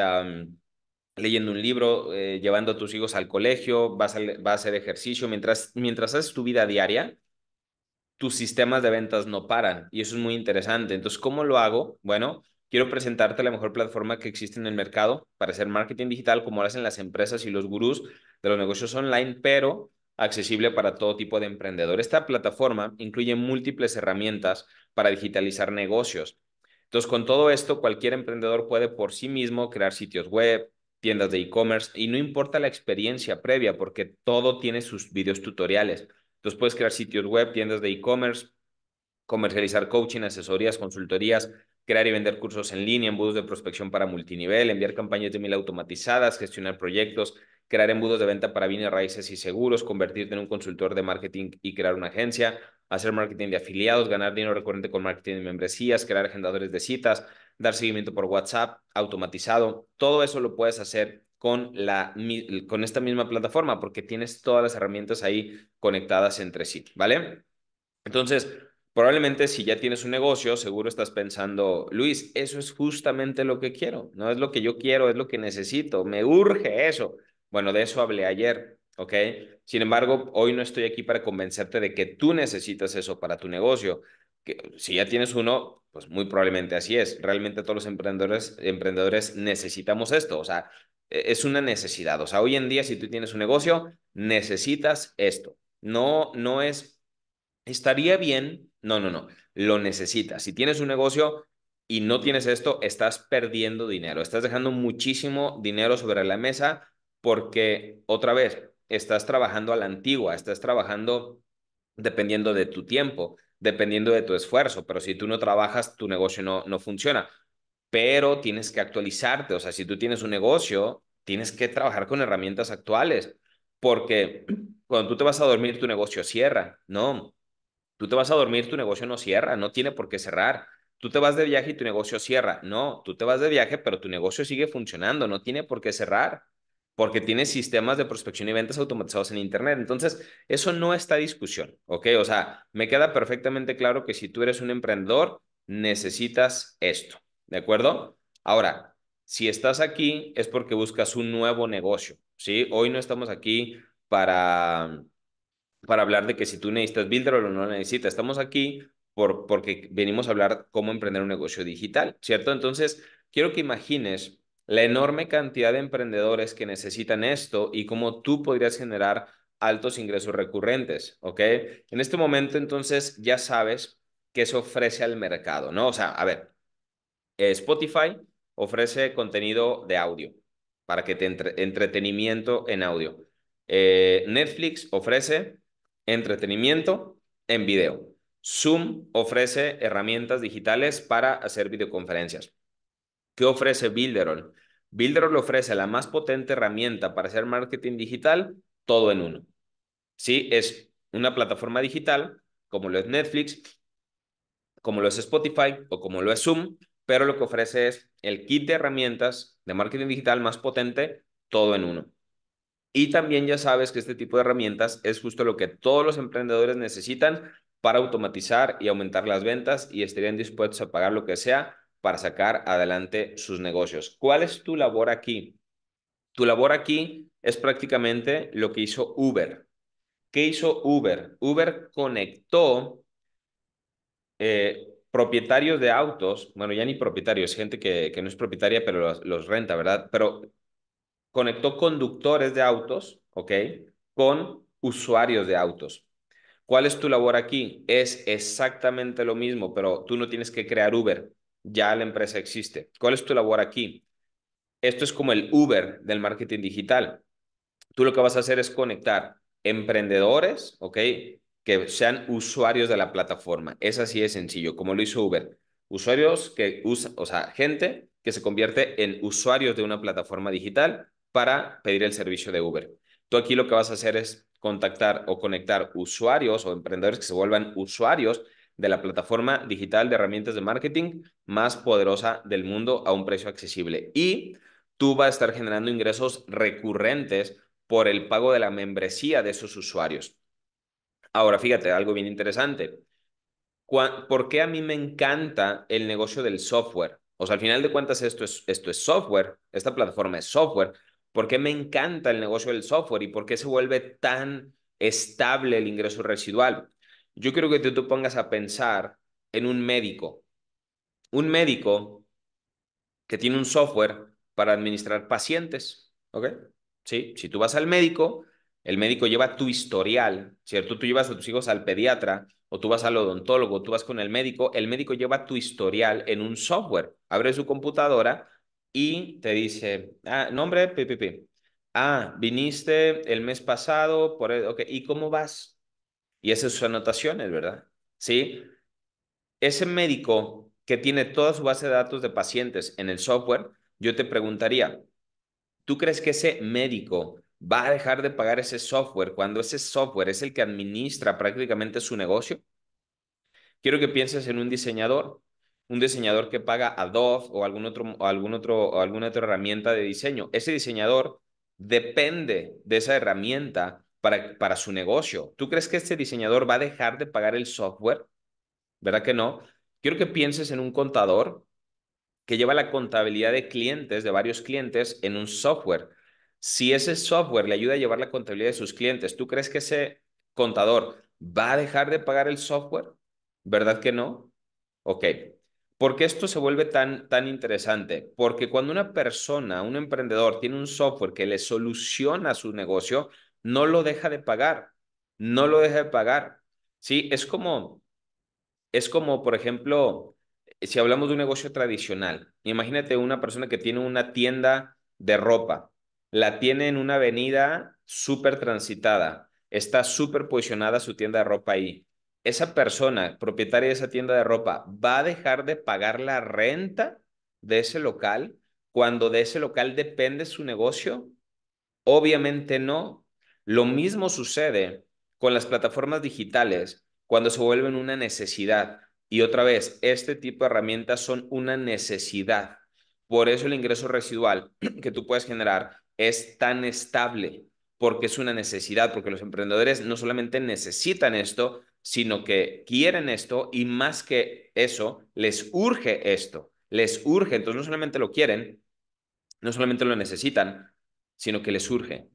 leyendo un libro, eh, llevando a tus hijos al colegio, vas a, vas a hacer ejercicio, mientras, mientras haces tu vida diaria, tus sistemas de ventas no paran y eso es muy interesante. Entonces, ¿cómo lo hago? Bueno, quiero presentarte la mejor plataforma que existe en el mercado para hacer marketing digital como lo hacen las empresas y los gurús de los negocios online, pero accesible para todo tipo de emprendedor. Esta plataforma incluye múltiples herramientas para digitalizar negocios. Entonces, con todo esto, cualquier emprendedor puede por sí mismo crear sitios web, tiendas de e-commerce y no importa la experiencia previa porque todo tiene sus videos tutoriales. Entonces puedes crear sitios web, tiendas de e-commerce, comercializar coaching, asesorías, consultorías, crear y vender cursos en línea, embudos de prospección para multinivel, enviar campañas de email automatizadas, gestionar proyectos, crear embudos de venta para bienes raíces y seguros, convertirte en un consultor de marketing y crear una agencia, hacer marketing de afiliados, ganar dinero recurrente con marketing de membresías, crear agendadores de citas, dar seguimiento por WhatsApp, automatizado. Todo eso lo puedes hacer con, la, con esta misma plataforma porque tienes todas las herramientas ahí conectadas entre sí, ¿vale? Entonces, probablemente si ya tienes un negocio, seguro estás pensando, Luis, eso es justamente lo que quiero, no es lo que yo quiero, es lo que necesito, me urge eso. Bueno, de eso hablé ayer, ¿ok? Sin embargo, hoy no estoy aquí para convencerte de que tú necesitas eso para tu negocio. Que, si ya tienes uno, pues muy probablemente así es. Realmente todos los emprendedores, emprendedores necesitamos esto. O sea, e-, es una necesidad. O sea, hoy en día, si tú tienes un negocio, necesitas esto. No, no es, estaría bien. No, no, no. Lo necesitas. Si tienes un negocio y no tienes esto, estás perdiendo dinero. Estás dejando muchísimo dinero sobre la mesa porque, otra vez, estás trabajando a la antigua, estás trabajando dependiendo de tu tiempo, dependiendo de tu esfuerzo. Pero si tú no trabajas, tu negocio no, no funciona pero tienes que actualizarte. O sea, si tú tienes un negocio, tienes que trabajar con herramientas actuales, porque cuando tú te vas a dormir, tu negocio cierra. No, tú te vas a dormir, tu negocio no cierra, no tiene por qué cerrar. Tú te vas de viaje y tu negocio cierra. No, tú te vas de viaje, pero tu negocio sigue funcionando, no tiene por qué cerrar, porque tienes sistemas de prospección y ventas automatizados en Internet. Entonces, eso no está discusión, ¿ok? O sea, me queda perfectamente claro que si tú eres un emprendedor, necesitas esto. ¿De acuerdo? Ahora, si estás aquí es porque buscas un nuevo negocio, ¿sí? Hoy no estamos aquí para, para hablar de que si tú necesitas Builder o no necesitas. Estamos aquí por, porque venimos a hablar cómo emprender un negocio digital, ¿cierto? Entonces, quiero que imagines la enorme cantidad de emprendedores que necesitan esto y cómo tú podrías generar altos ingresos recurrentes, ¿ok? En este momento, entonces, ya sabes qué se ofrece al mercado, ¿no? O sea, a ver, eh, Spotify ofrece contenido de audio para que te entre entretenimiento en audio. Eh, Netflix ofrece entretenimiento en video. Zoom ofrece herramientas digitales para hacer videoconferencias. ¿Qué ofrece Builderall? Builderall ofrece la más potente herramienta para hacer marketing digital todo en uno. Si es una plataforma digital como lo es Netflix, como lo es Spotify o como lo es Zoom, pero lo que ofrece es el kit de herramientas de marketing digital más potente, todo en uno. Y también ya sabes que este tipo de herramientas es justo lo que todos los emprendedores necesitan para automatizar y aumentar las ventas y estarían dispuestos a pagar lo que sea para sacar adelante sus negocios. ¿Cuál es tu labor aquí? Tu labor aquí es prácticamente lo que hizo Uber. ¿Qué hizo Uber? Uber conectó eh, propietarios de autos, bueno, ya ni propietarios, gente que, no es propietaria, pero los, los, renta, ¿verdad? Pero conectó conductores de autos, ¿ok? Con usuarios de autos. ¿Cuál es tu labor aquí? Es exactamente lo mismo, pero tú no tienes que crear Uber, ya la empresa existe. ¿Cuál es tu labor aquí? Esto es como el Uber del marketing digital. Tú lo que vas a hacer es conectar emprendedores, ¿ok? que sean usuarios de la plataforma. Es así de sencillo, como lo hizo Uber. Usuarios que usan, o sea, gente que se convierte en usuarios de una plataforma digital para pedir el servicio de Uber. Tú aquí lo que vas a hacer es contactar o conectar usuarios o emprendedores que se vuelvan usuarios de la plataforma digital de herramientas de marketing más poderosa del mundo a un precio accesible. Y tú vas a estar generando ingresos recurrentes por el pago de la membresía de esos usuarios. Ahora, fíjate, algo bien interesante. ¿Por qué a mí me encanta el negocio del software? O sea, al final de cuentas, esto es, esto es software, esta plataforma es software. ¿Por qué me encanta el negocio del software y por qué se vuelve tan estable el ingreso residual? Yo creo que tú te pongas a pensar en un médico. Un médico que tiene un software para administrar pacientes, ¿ok? Sí, si tú vas al médico, el médico lleva tu historial, ¿cierto? Tú llevas a tus hijos al pediatra o tú vas al odontólogo, tú vas con el médico, el médico lleva tu historial en un software, abre su computadora y te dice, ah, nombre, PPP. Ah, viniste el mes pasado, por e-". ¿y cómo vas? Y esas sus anotaciones, ¿verdad? Sí. Ese médico que tiene toda su base de datos de pacientes en el software, yo te preguntaría, ¿tú crees que ese médico va a dejar de pagar ese software cuando ese software es el que administra prácticamente su negocio? Quiero que pienses en un diseñador, un diseñador que paga Adobe o algún otro, o algún otro, alguna otra herramienta de diseño. Ese diseñador depende de esa herramienta para, para su negocio. ¿Tú crees que este diseñador va a dejar de pagar el software? ¿Verdad que no? Quiero que pienses en un contador que lleva la contabilidad de clientes, de varios clientes, en un software. Si ese software le ayuda a llevar la contabilidad de sus clientes, ¿tú crees que ese contador va a dejar de pagar el software? ¿Verdad que no? Ok. ¿Por qué esto se vuelve tan, tan interesante? Porque cuando una persona, un emprendedor, tiene un software que le soluciona su negocio, no lo deja de pagar. No lo deja de pagar. Sí, es como, es como, por ejemplo, si hablamos de un negocio tradicional, imagínate una persona que tiene una tienda de ropa la tiene en una avenida súper transitada, está súper posicionada su tienda de ropa ahí. Esa persona, propietaria de esa tienda de ropa, va a dejar de pagar la renta de ese local cuando de ese local depende su negocio? Obviamente no. Lo mismo sucede con las plataformas digitales cuando se vuelven una necesidad. Y otra vez, este tipo de herramientas son una necesidad. Por eso el ingreso residual que tú puedes generar es tan estable, porque es una necesidad, porque los emprendedores no solamente necesitan esto, sino que quieren esto y más que eso, les urge esto, les urge, entonces no solamente lo quieren, no solamente lo necesitan, sino que les urge.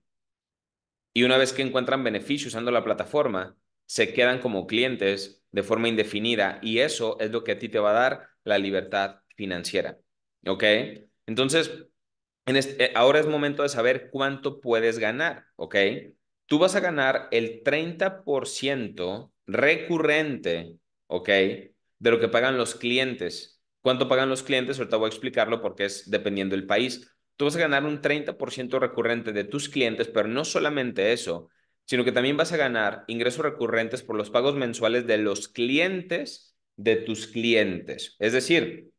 Y una vez que encuentran beneficio usando la plataforma, se quedan como clientes de forma indefinida y eso es lo que a ti te va a dar la libertad financiera. ¿Ok? Entonces, eh, ahora es momento de saber cuánto puedes ganar, ¿ok? Tú vas a ganar el 30% recurrente, ¿ok? De lo que pagan los clientes. ¿Cuánto pagan los clientes? Ahorita voy a explicarlo porque es dependiendo del país. Tú vas a ganar un 30% recurrente de tus clientes, pero no solamente eso, sino que también vas a ganar ingresos recurrentes por los pagos mensuales de los clientes de tus clientes. Es decir,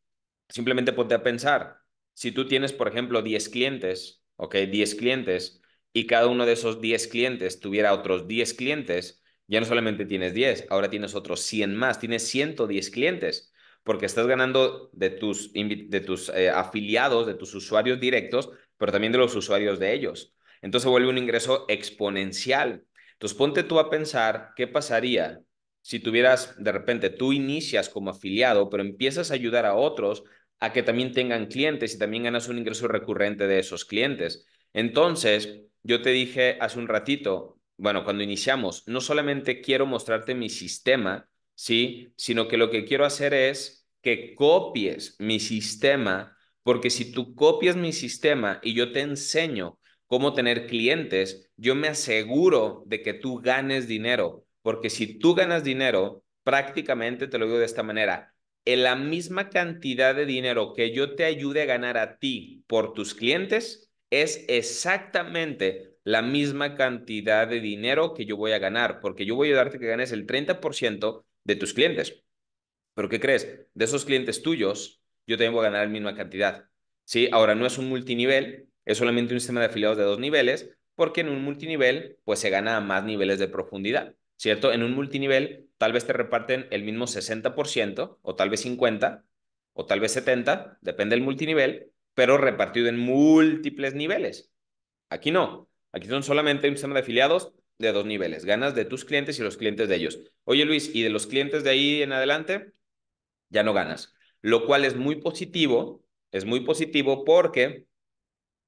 simplemente ponte a pensar, si tú tienes, por ejemplo, 10 clientes, ¿ok? 10 clientes y cada uno de esos 10 clientes tuviera otros 10 clientes, ya no solamente tienes 10, ahora tienes otros 100 más, tienes 110 clientes porque estás ganando de tus, de tus eh, afiliados, de tus usuarios directos, pero también de los usuarios de ellos. Entonces vuelve un ingreso exponencial. Entonces ponte tú a pensar qué pasaría si tuvieras, de repente, tú inicias como afiliado, pero empiezas a ayudar a otros a que también tengan clientes y también ganas un ingreso recurrente de esos clientes. Entonces, yo te dije hace un ratito, bueno, cuando iniciamos, no solamente quiero mostrarte mi sistema, ¿sí? Sino que lo que quiero hacer es que copies mi sistema, porque si tú copias mi sistema y yo te enseño cómo tener clientes, yo me aseguro de que tú ganes dinero, porque si tú ganas dinero, prácticamente te lo digo de esta manera, la misma cantidad de dinero que yo te ayude a ganar a ti por tus clientes es exactamente la misma cantidad de dinero que yo voy a ganar, porque yo voy a ayudarte que ganes el 30% de tus clientes. Pero ¿qué crees? De esos clientes tuyos, yo también voy a ganar la misma cantidad. ¿Sí? Ahora no es un multinivel, es solamente un sistema de afiliados de dos niveles, porque en un multinivel, pues se gana a más niveles de profundidad, ¿cierto? En un multinivel tal vez te reparten el mismo 60% o tal vez 50% o tal vez 70%, depende del multinivel, pero repartido en múltiples niveles. Aquí no, aquí son solamente un sistema de afiliados de dos niveles, ganas de tus clientes y los clientes de ellos. Oye Luis, y de los clientes de ahí en adelante, ya no ganas, lo cual es muy positivo, es muy positivo porque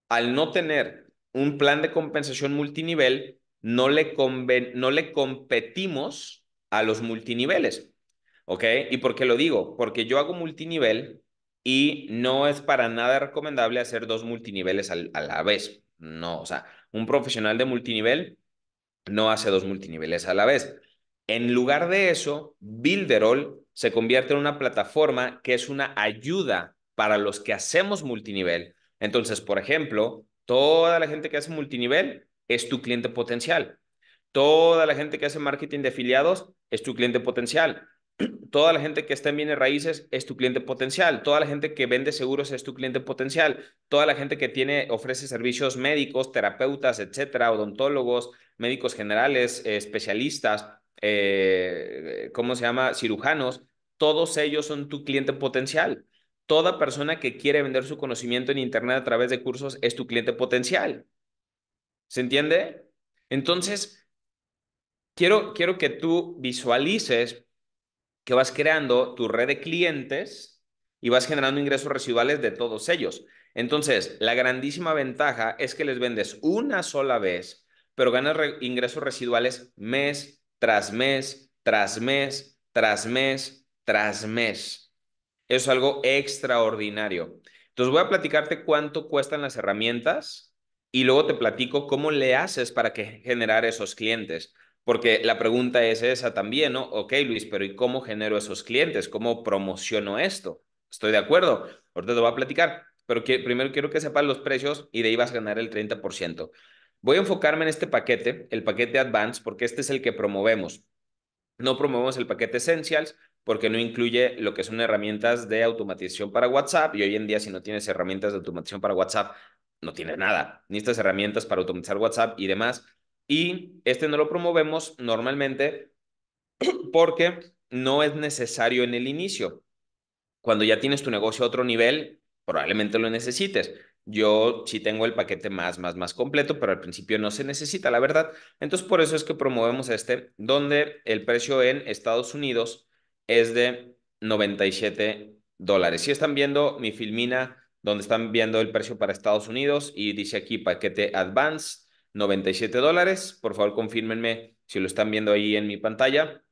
al no tener un plan de compensación multinivel, no le, conven no le competimos a los multiniveles. ¿Ok? ¿Y por qué lo digo? Porque yo hago multinivel y no es para nada recomendable hacer dos multiniveles a la vez. No, o sea, un profesional de multinivel no hace dos multiniveles a la vez. En lugar de eso, Builderall se convierte en una plataforma que es una ayuda para los que hacemos multinivel. Entonces, por ejemplo, toda la gente que hace multinivel es tu cliente potencial. Toda la gente que hace marketing de afiliados es tu cliente potencial. Toda la gente que está en bienes raíces es tu cliente potencial. Toda la gente que vende seguros es tu cliente potencial. Toda la gente que tiene, ofrece servicios médicos, terapeutas, etcétera, odontólogos, médicos generales, eh, especialistas, eh, ¿cómo se llama? Cirujanos. Todos ellos son tu cliente potencial. Toda persona que quiere vender su conocimiento en Internet a través de cursos es tu cliente potencial. ¿Se entiende? Entonces, Quiero, que tú visualices que vas creando tu red de clientes y vas generando ingresos residuales de todos ellos. Entonces, la grandísima ventaja es que les vendes una sola vez, pero ganas ingresos residuales mes tras mes, tras mes, tras mes, tras mes. es algo extraordinario. Entonces, voy a platicarte cuánto cuestan las herramientas y luego te platico cómo le haces para que generar esos clientes. Porque la pregunta es esa también, ¿no? Ok, Luis, pero ¿y cómo genero esos clientes? ¿Cómo promociono esto? Estoy de acuerdo, ahorita te voy a platicar, pero primero quiero que sepas los precios y de ahí vas a ganar el 30%. Voy a enfocarme en este paquete, el paquete Advance, porque este es el que promovemos. No promovemos el paquete Essentials porque no incluye lo que son herramientas de automatización para WhatsApp y hoy en día si no tienes herramientas de automatización para WhatsApp, no tienes nada. Ni estas herramientas para automatizar WhatsApp y demás y este no lo promovemos normalmente porque no es necesario en el inicio. Cuando ya tienes tu negocio a otro nivel, probablemente lo necesites. Yo sí tengo el paquete más, más, más completo, pero al principio no se necesita, la verdad. Entonces, por eso es que promovemos este, donde el precio en Estados Unidos es de 97 dólares. Si están viendo mi filmina, donde están viendo el precio para Estados Unidos y dice aquí paquete Advanced, 97 dólares. Por favor, confírmenme si lo están viendo ahí en mi pantalla.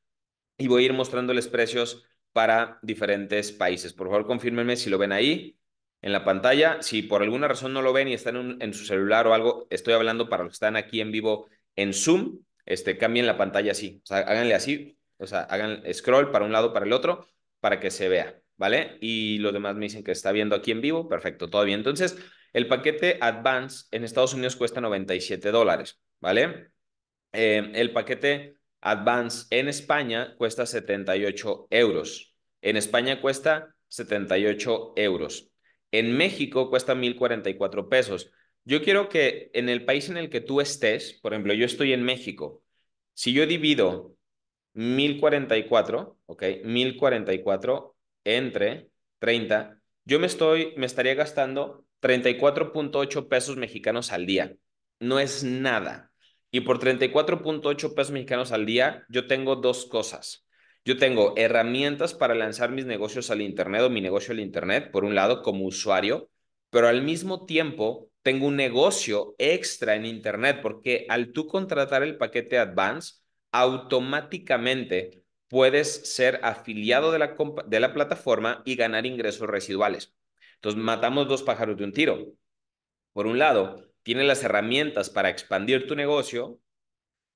Y voy a ir mostrándoles precios para diferentes países. Por favor, confírmenme si lo ven ahí en la pantalla. Si por alguna razón no lo ven y están en, su celular o algo, estoy hablando para los que están aquí en vivo en Zoom, este, cambien la pantalla así. O sea, háganle así. O sea, hagan scroll para un lado, para el otro, para que se vea, ¿vale? Y los demás me dicen que está viendo aquí en vivo. Perfecto, todavía bien. Entonces, el paquete Advance en Estados Unidos cuesta 97 dólares, ¿vale? Eh, el paquete Advance en España cuesta 78 euros. En España cuesta 78 euros. En México cuesta 1.044 pesos. Yo quiero que en el país en el que tú estés, por ejemplo, yo estoy en México, si yo divido 1044, ¿ok? 1044 entre 30, yo me, estoy, me estaría gastando 34.8 pesos mexicanos al día. No es nada. Y por 34.8 pesos mexicanos al día, yo tengo dos cosas. Yo tengo herramientas para lanzar mis negocios al Internet o mi negocio al Internet, por un lado, como usuario, pero al mismo tiempo tengo un negocio extra en Internet, porque al tú contratar el paquete Advance, automáticamente puedes ser afiliado de la, de la plataforma y ganar ingresos residuales. Entonces, matamos dos pájaros de un tiro. Por un lado, tienes las herramientas para expandir tu negocio,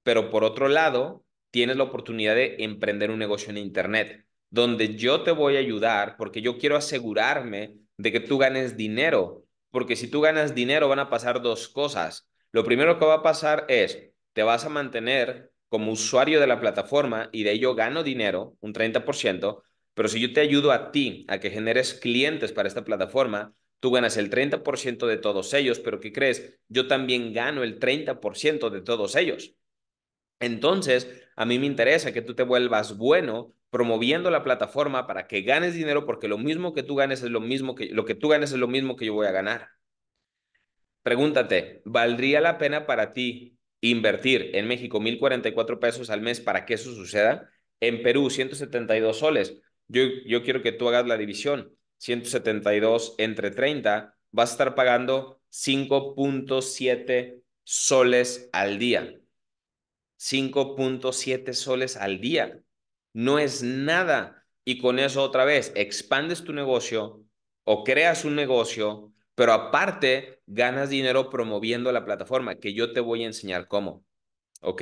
pero por otro lado, tienes la oportunidad de emprender un negocio en Internet, donde yo te voy a ayudar porque yo quiero asegurarme de que tú ganes dinero, porque si tú ganas dinero van a pasar dos cosas. Lo primero que va a pasar es, te vas a mantener como usuario de la plataforma y de ello gano dinero, un 30%, pero si yo te ayudo a ti a que generes clientes para esta plataforma, tú ganas el 30% de todos ellos, pero ¿qué crees? Yo también gano el 30% de todos ellos. Entonces, a mí me interesa que tú te vuelvas bueno promoviendo la plataforma para que ganes dinero porque lo mismo que tú ganes es lo mismo que lo que tú ganes es lo mismo que yo voy a ganar. Pregúntate, ¿valdría la pena para ti invertir en México 1044 pesos al mes para que eso suceda? En Perú 172 soles yo, quiero que tú hagas la división, 172 entre 30, vas a estar pagando 5.7 soles al día. 5.7 soles al día. No es nada. Y con eso otra vez, expandes tu negocio o creas un negocio, pero aparte ganas dinero promoviendo la plataforma, que yo te voy a enseñar cómo. ¿Ok?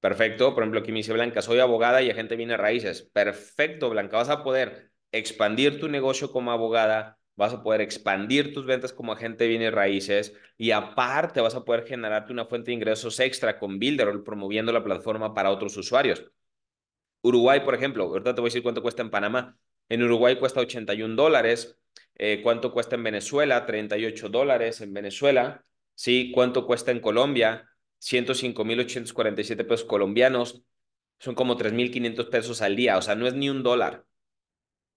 Perfecto. Por ejemplo, aquí me dice Blanca, soy abogada y agente viene raíces. Perfecto, Blanca. Vas a poder expandir tu negocio como abogada, vas a poder expandir tus ventas como agente viene raíces y aparte vas a poder generarte una fuente de ingresos extra con Builder... promoviendo la plataforma para otros usuarios. Uruguay, por ejemplo, ahorita te voy a decir cuánto cuesta en Panamá. En Uruguay cuesta 81 dólares. Eh, ¿Cuánto cuesta en Venezuela? 38 dólares en Venezuela. ¿Sí? ¿Cuánto cuesta en Colombia? 105.847 pesos colombianos, son como 3.500 pesos al día, o sea, no es ni un dólar.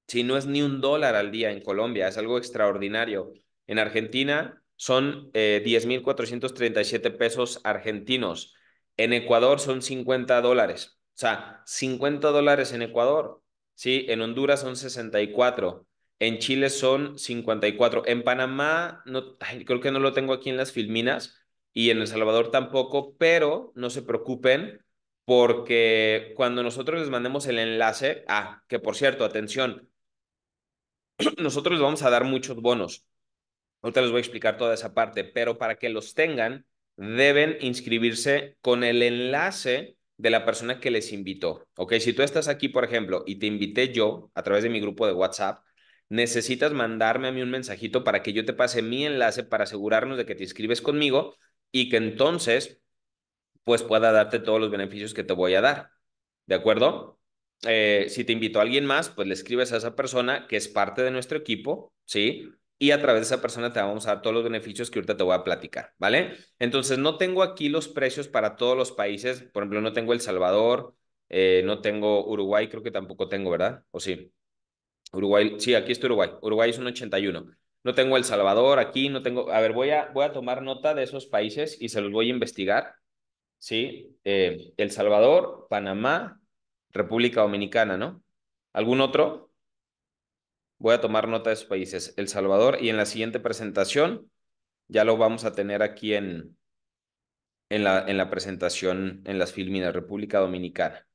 Si no es ni un dólar al día en Colombia, es algo extraordinario. En Argentina son 10.437 eh, pesos argentinos. En Ecuador son 50 dólares. O sea, 50 dólares en Ecuador. Sí, en Honduras son 64. En Chile son 54. En Panamá, no, creo que no lo tengo aquí en las filminas, y en El Salvador tampoco, pero no se preocupen porque cuando nosotros les mandemos el enlace, ah, que por cierto, atención, nosotros les vamos a dar muchos bonos. Ahorita les voy a explicar toda esa parte, pero para que los tengan, deben inscribirse con el enlace de la persona que les invitó. Ok, si tú estás aquí, por ejemplo, y te invité yo a través de mi grupo de WhatsApp, necesitas mandarme a mí un mensajito para que yo te pase mi enlace para asegurarnos de que te inscribes conmigo y que entonces pues pueda darte todos los beneficios que te voy a dar. ¿De acuerdo? Eh, si te invito a alguien más, pues le escribes a esa persona que es parte de nuestro equipo, ¿sí? Y a través de esa persona te vamos a dar todos los beneficios que ahorita te voy a platicar, ¿vale? Entonces, no tengo aquí los precios para todos los países. Por ejemplo, no tengo El Salvador, eh, no tengo Uruguay, creo que tampoco tengo, ¿verdad? ¿O sí? Uruguay, sí, aquí está Uruguay. Uruguay es un 81 no tengo El Salvador aquí, no tengo, a ver, voy a, voy a tomar nota de esos países y se los voy a investigar, ¿sí? Eh, El Salvador, Panamá, República Dominicana, ¿no? ¿Algún otro? Voy a tomar nota de esos países, El Salvador, y en la siguiente presentación ya lo vamos a tener aquí en, en, la, en la presentación, en las filminas, República Dominicana.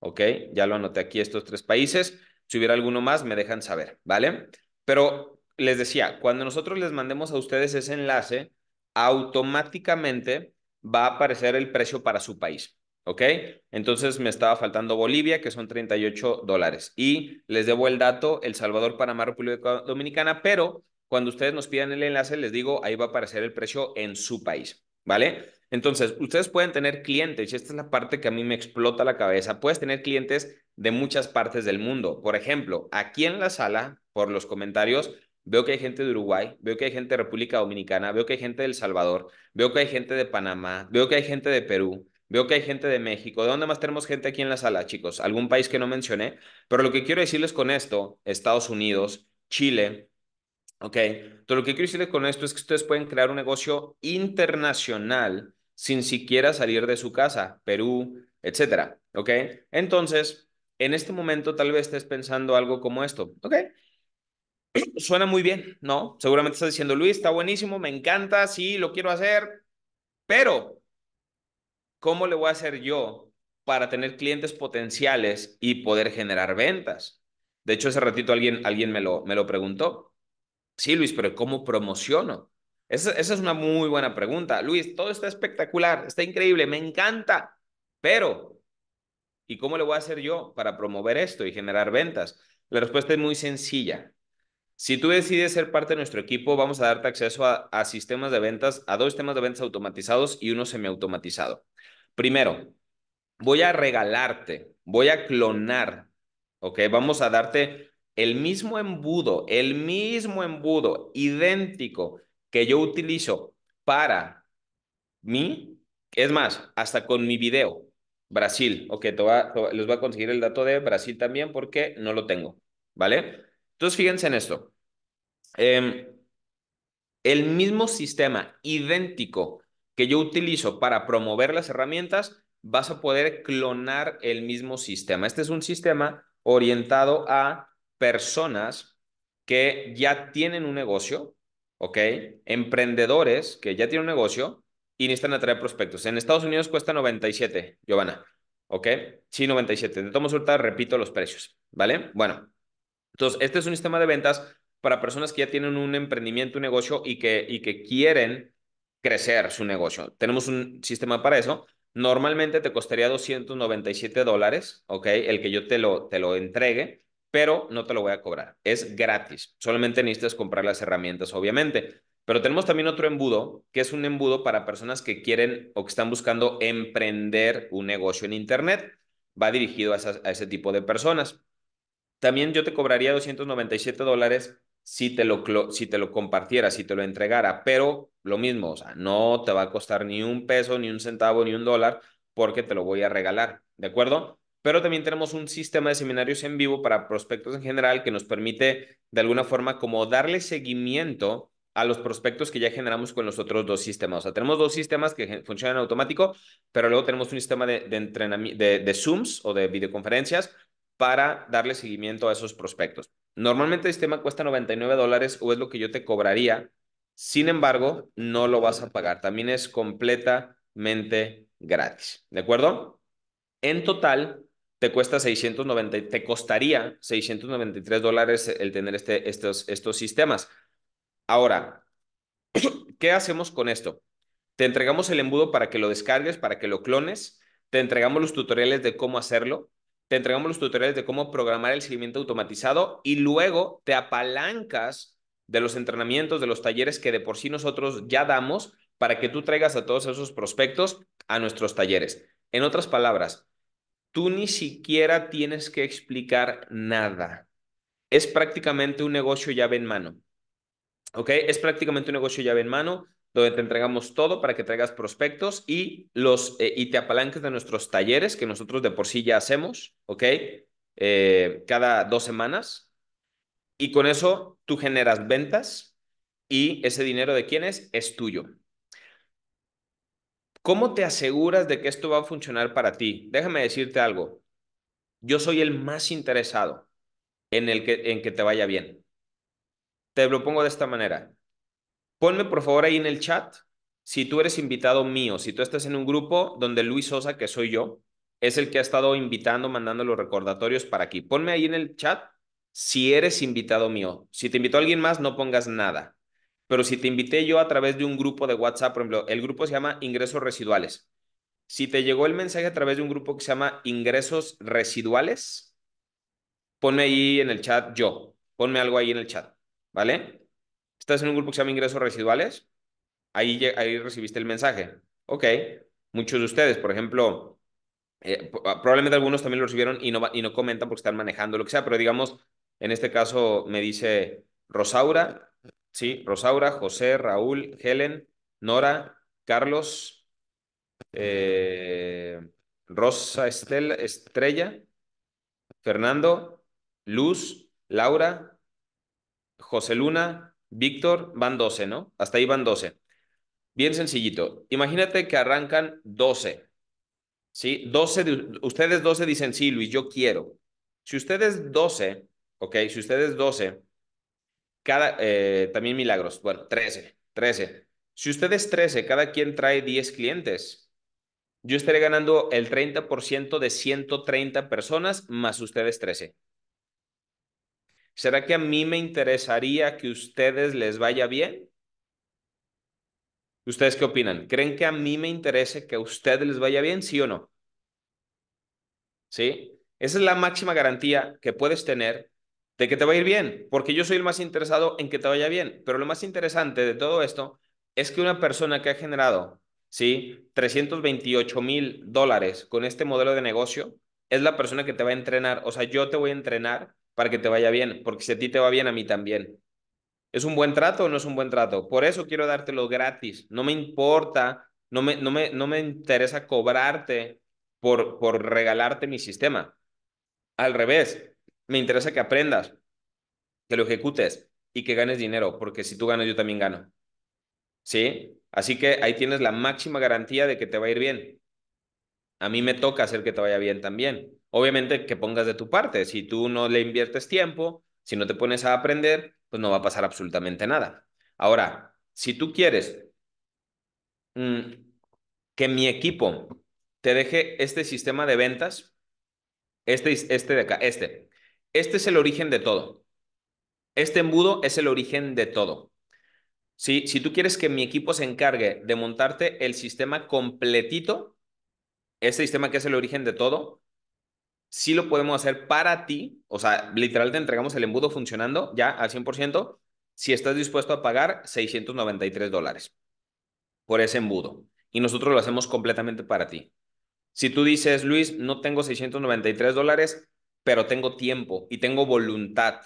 ¿Ok? Ya lo anoté aquí estos tres países. Si hubiera alguno más, me dejan saber, ¿vale? Pero les decía, cuando nosotros les mandemos a ustedes ese enlace, automáticamente va a aparecer el precio para su país. ¿Ok? Entonces me estaba faltando Bolivia, que son 38 dólares. Y les debo el dato, El Salvador, Panamá, República Dominicana, pero cuando ustedes nos pidan el enlace, les digo, ahí va a aparecer el precio en su país. ¿Vale? Entonces, ustedes pueden tener clientes, y esta es la parte que a mí me explota la cabeza, puedes tener clientes de muchas partes del mundo. Por ejemplo, aquí en la sala, por los comentarios, veo que hay gente de Uruguay, veo que hay gente de República Dominicana, veo que hay gente de El Salvador, veo que hay gente de Panamá, veo que hay gente de Perú, veo que hay gente de México. ¿De dónde más tenemos gente aquí en la sala, chicos? Algún país que no mencioné, pero lo que quiero decirles con esto, Estados Unidos, Chile, ¿ok? todo lo que quiero decirles con esto es que ustedes pueden crear un negocio internacional sin siquiera salir de su casa, Perú, etcétera, ¿ok? Entonces, en este momento tal vez estés pensando algo como esto, ¿ok? suena muy bien, ¿no? Seguramente estás diciendo, Luis, está buenísimo, me encanta, sí, lo quiero hacer, pero ¿cómo le voy a hacer yo para tener clientes potenciales y poder generar ventas? De hecho, hace ratito alguien, alguien me, lo, me lo preguntó. Sí, Luis, pero ¿cómo promociono? Esa, esa es una muy buena pregunta. Luis, todo está espectacular, está increíble, me encanta, pero ¿y cómo le voy a hacer yo para promover esto y generar ventas? La respuesta es muy sencilla. Si tú decides ser parte de nuestro equipo, vamos a darte acceso a, sistemas de ventas, a dos sistemas de ventas automatizados y uno semi-automatizado. Primero, voy a regalarte, voy a clonar, ¿ok? Vamos a darte el mismo embudo, el mismo embudo idéntico que yo utilizo para mí, es más, hasta con mi video, Brasil, ok, te va, voy a conseguir el dato de Brasil también porque no lo tengo, ¿vale? Entonces, fíjense en esto. Em, el mismo sistema idéntico que yo utilizo para promover las herramientas, vas a poder clonar el mismo sistema. Este es un sistema orientado a personas que ya tienen un negocio, ¿ok? Emprendedores que ya tienen un negocio y necesitan atraer prospectos. En Estados Unidos cuesta 97, Giovanna, ¿ok? Sí, 97. De tomo repito los precios, ¿vale? Bueno, entonces, este es un sistema de ventas para personas que ya tienen un emprendimiento, un negocio y que, y que quieren crecer su negocio. Tenemos un sistema para eso. Normalmente te costaría 297 dólares, ¿ok? El que yo te lo, te lo entregue, pero no te lo voy a cobrar. Es gratis. Solamente necesitas comprar las herramientas, obviamente. Pero tenemos también otro embudo, que es un embudo para personas que quieren o que están buscando emprender un negocio en Internet. Va dirigido a ese tipo de personas también yo te cobraría 297 dólares si te, lo, si te lo compartiera, si te lo entregara, pero lo mismo, o sea, no te va a costar ni un peso, ni un centavo, ni un dólar, porque te lo voy a regalar, ¿de acuerdo? Pero también tenemos un sistema de seminarios en vivo para prospectos en general que nos permite de alguna forma como darle seguimiento a los prospectos que ya generamos con los otros dos sistemas. O sea, tenemos dos sistemas que funcionan automático, pero luego tenemos un sistema de, de, de, de Zooms o de videoconferencias para darle seguimiento a esos prospectos. Normalmente el este sistema cuesta 99 dólares o es lo que yo te cobraría. Sin embargo, no lo vas a pagar. También es completamente gratis. ¿De acuerdo? En total, te cuesta 690, te costaría 693 dólares el tener este, estos, estos sistemas. Ahora, ¿qué hacemos con esto? Te entregamos el embudo para que lo descargues, para que lo clones. Te entregamos los tutoriales de cómo hacerlo te entregamos los tutoriales de cómo programar el seguimiento automatizado y luego te apalancas de los entrenamientos, de los talleres que de por sí nosotros ya damos para que tú traigas a todos esos prospectos a nuestros talleres. En otras palabras, tú ni siquiera tienes que explicar nada. Es prácticamente un negocio llave en mano. ¿Ok? Es prácticamente un negocio llave en mano donde te entregamos todo para que traigas prospectos y, los, eh, y te apalanques de nuestros talleres que nosotros de por sí ya hacemos, ¿ok? Eh, cada dos semanas. Y con eso tú generas ventas y ese dinero de quién es es tuyo. ¿Cómo te aseguras de que esto va a funcionar para ti? Déjame decirte algo. Yo soy el más interesado en, el que, en que te vaya bien. Te lo pongo de esta manera. Ponme por favor ahí en el chat si tú eres invitado mío, si tú estás en un grupo donde Luis Sosa, que soy yo, es el que ha estado invitando, mandando los recordatorios para aquí. Ponme ahí en el chat si eres invitado mío. Si te invitó alguien más, no pongas nada. Pero si te invité yo a través de un grupo de WhatsApp, por ejemplo, el grupo se llama Ingresos Residuales. Si te llegó el mensaje a través de un grupo que se llama Ingresos Residuales, ponme ahí en el chat yo. Ponme algo ahí en el chat, ¿vale? estás en un grupo que se llama ingresos residuales, ahí, ahí recibiste el mensaje. Ok, muchos de ustedes, por ejemplo, eh, ah, probablemente algunos también lo recibieron y no, y no comentan porque están manejando lo que sea, pero digamos, en este caso me dice Rosaura, sí, Rosaura, José, Raúl, Helen, Nora, Carlos, eh, Rosa Estrella, Fernando, Luz, Laura, José Luna, Víctor, van 12, ¿no? Hasta ahí van 12. Bien sencillito. Imagínate que arrancan 12. ¿Sí? 12 ustedes 12 dicen, sí, Luis, yo quiero. Si ustedes 12, ok, si ustedes 12, cada, eh, también milagros, bueno, 13, 13. Si ustedes 13, cada quien trae 10 clientes, yo estaré ganando el 30% de 130 personas más ustedes 13. ¿Será que a mí me interesaría que ustedes les vaya bien? ¿Ustedes qué opinan? ¿Creen que a mí me interese que a ustedes les vaya bien? ¿Sí o no? ¿Sí? Esa es la máxima garantía que puedes tener de que te va a ir bien, porque yo soy el más interesado en que te vaya bien. Pero lo más interesante de todo esto es que una persona que ha generado, ¿sí? 328 mil dólares con este modelo de negocio, es la persona que te va a entrenar. O sea, yo te voy a entrenar para que te vaya bien, porque si a ti te va bien, a mí también. ¿Es un buen trato o no es un buen trato? Por eso quiero dártelo gratis. No me importa, no me, no me, no me interesa cobrarte por, por regalarte mi sistema. Al revés, me interesa que aprendas, que lo ejecutes y que ganes dinero, porque si tú ganas, yo también gano. ¿Sí? Así que ahí tienes la máxima garantía de que te va a ir bien. A mí me toca hacer que te vaya bien también obviamente que pongas de tu parte. Si tú no le inviertes tiempo, si no te pones a aprender, pues no va a pasar absolutamente nada. Ahora, si tú quieres mm, que mi equipo te deje este sistema de ventas, este, este de acá, este, este es el origen de todo. Este embudo es el origen de todo. Si, si tú quieres que mi equipo se encargue de montarte el sistema completito, este sistema que es el origen de todo, si lo podemos hacer para ti, o sea, literal te entregamos el embudo funcionando ya al 100% si estás dispuesto a pagar 693 dólares por ese embudo. Y nosotros lo hacemos completamente para ti. Si tú dices, Luis, no tengo 693 dólares, pero tengo tiempo y tengo voluntad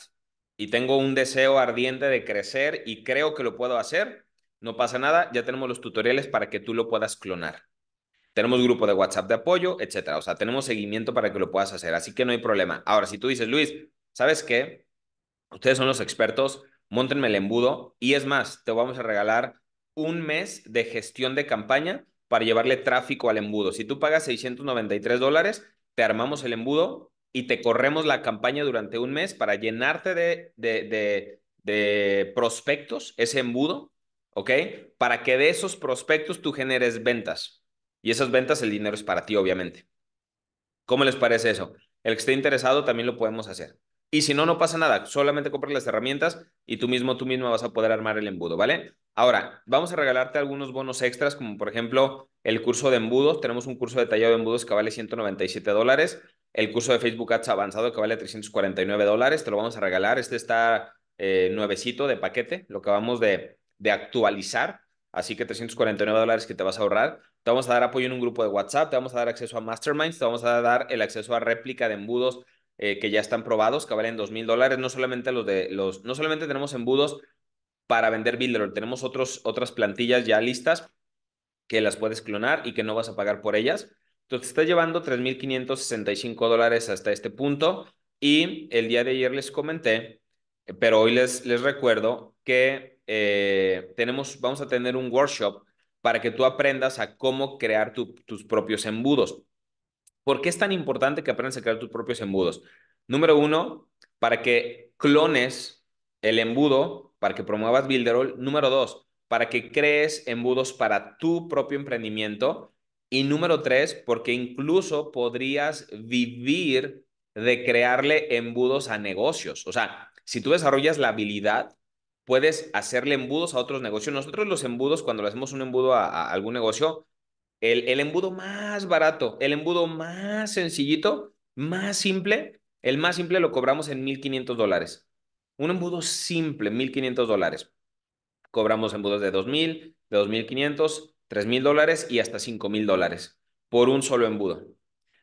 y tengo un deseo ardiente de crecer y creo que lo puedo hacer, no pasa nada, ya tenemos los tutoriales para que tú lo puedas clonar. Tenemos grupo de WhatsApp de apoyo, etcétera. O sea, tenemos seguimiento para que lo puedas hacer. Así que no hay problema. Ahora, si tú dices, Luis, ¿sabes qué? Ustedes son los expertos, montenme el embudo. Y es más, te vamos a regalar un mes de gestión de campaña para llevarle tráfico al embudo. Si tú pagas 693 dólares, te armamos el embudo y te corremos la campaña durante un mes para llenarte de, de, de prospectos, ese embudo, ¿ok? Para que de esos prospectos tú generes ventas. Y esas ventas, el dinero es para ti, obviamente. ¿Cómo les parece eso? El que esté interesado también lo podemos hacer. Y si no, no pasa nada. Solamente compras las herramientas y tú mismo, tú mismo vas a poder armar el embudo, ¿vale? Ahora, vamos a regalarte algunos bonos extras, como por ejemplo el curso de embudos. Tenemos un curso detallado de embudos que vale 197 dólares. El curso de Facebook Ads avanzado que vale 349 dólares. Te lo vamos a regalar. Este está eh, nuevecito de paquete. Lo acabamos de, de actualizar. Así que 349 dólares que te vas a ahorrar te vamos a dar apoyo en un grupo de WhatsApp, te vamos a dar acceso a masterminds, te vamos a dar el acceso a réplica de embudos eh, que ya están probados, que valen dos mil dólares. No solamente los de los, no solamente tenemos embudos para vender Builder, tenemos otros, otras plantillas ya listas que las puedes clonar y que no vas a pagar por ellas. Entonces, está llevando 3.565 dólares hasta este punto. Y el día de ayer les comenté, pero hoy les, les recuerdo que eh, tenemos, vamos a tener un workshop para que tú aprendas a cómo crear tus propios embudos. ¿Por qué es tan importante que aprendas a crear tus propios embudos? Número uno, para que clones el embudo, para que promuevas Builderall. Número dos, para que crees embudos para tu propio emprendimiento. Y número tres, porque incluso podrías vivir de crearle embudos a negocios. O sea, si tú desarrollas la habilidad puedes hacerle embudos a otros negocios. Nosotros los embudos, cuando le hacemos un embudo a, algún negocio, el, embudo más barato, el embudo más sencillito, más simple, el más simple lo cobramos en 1.500 dólares. Un embudo simple, 1.500 dólares. Cobramos embudos de 2.000, de 2.500, 3.000 dólares y hasta 5.000 dólares por un solo embudo.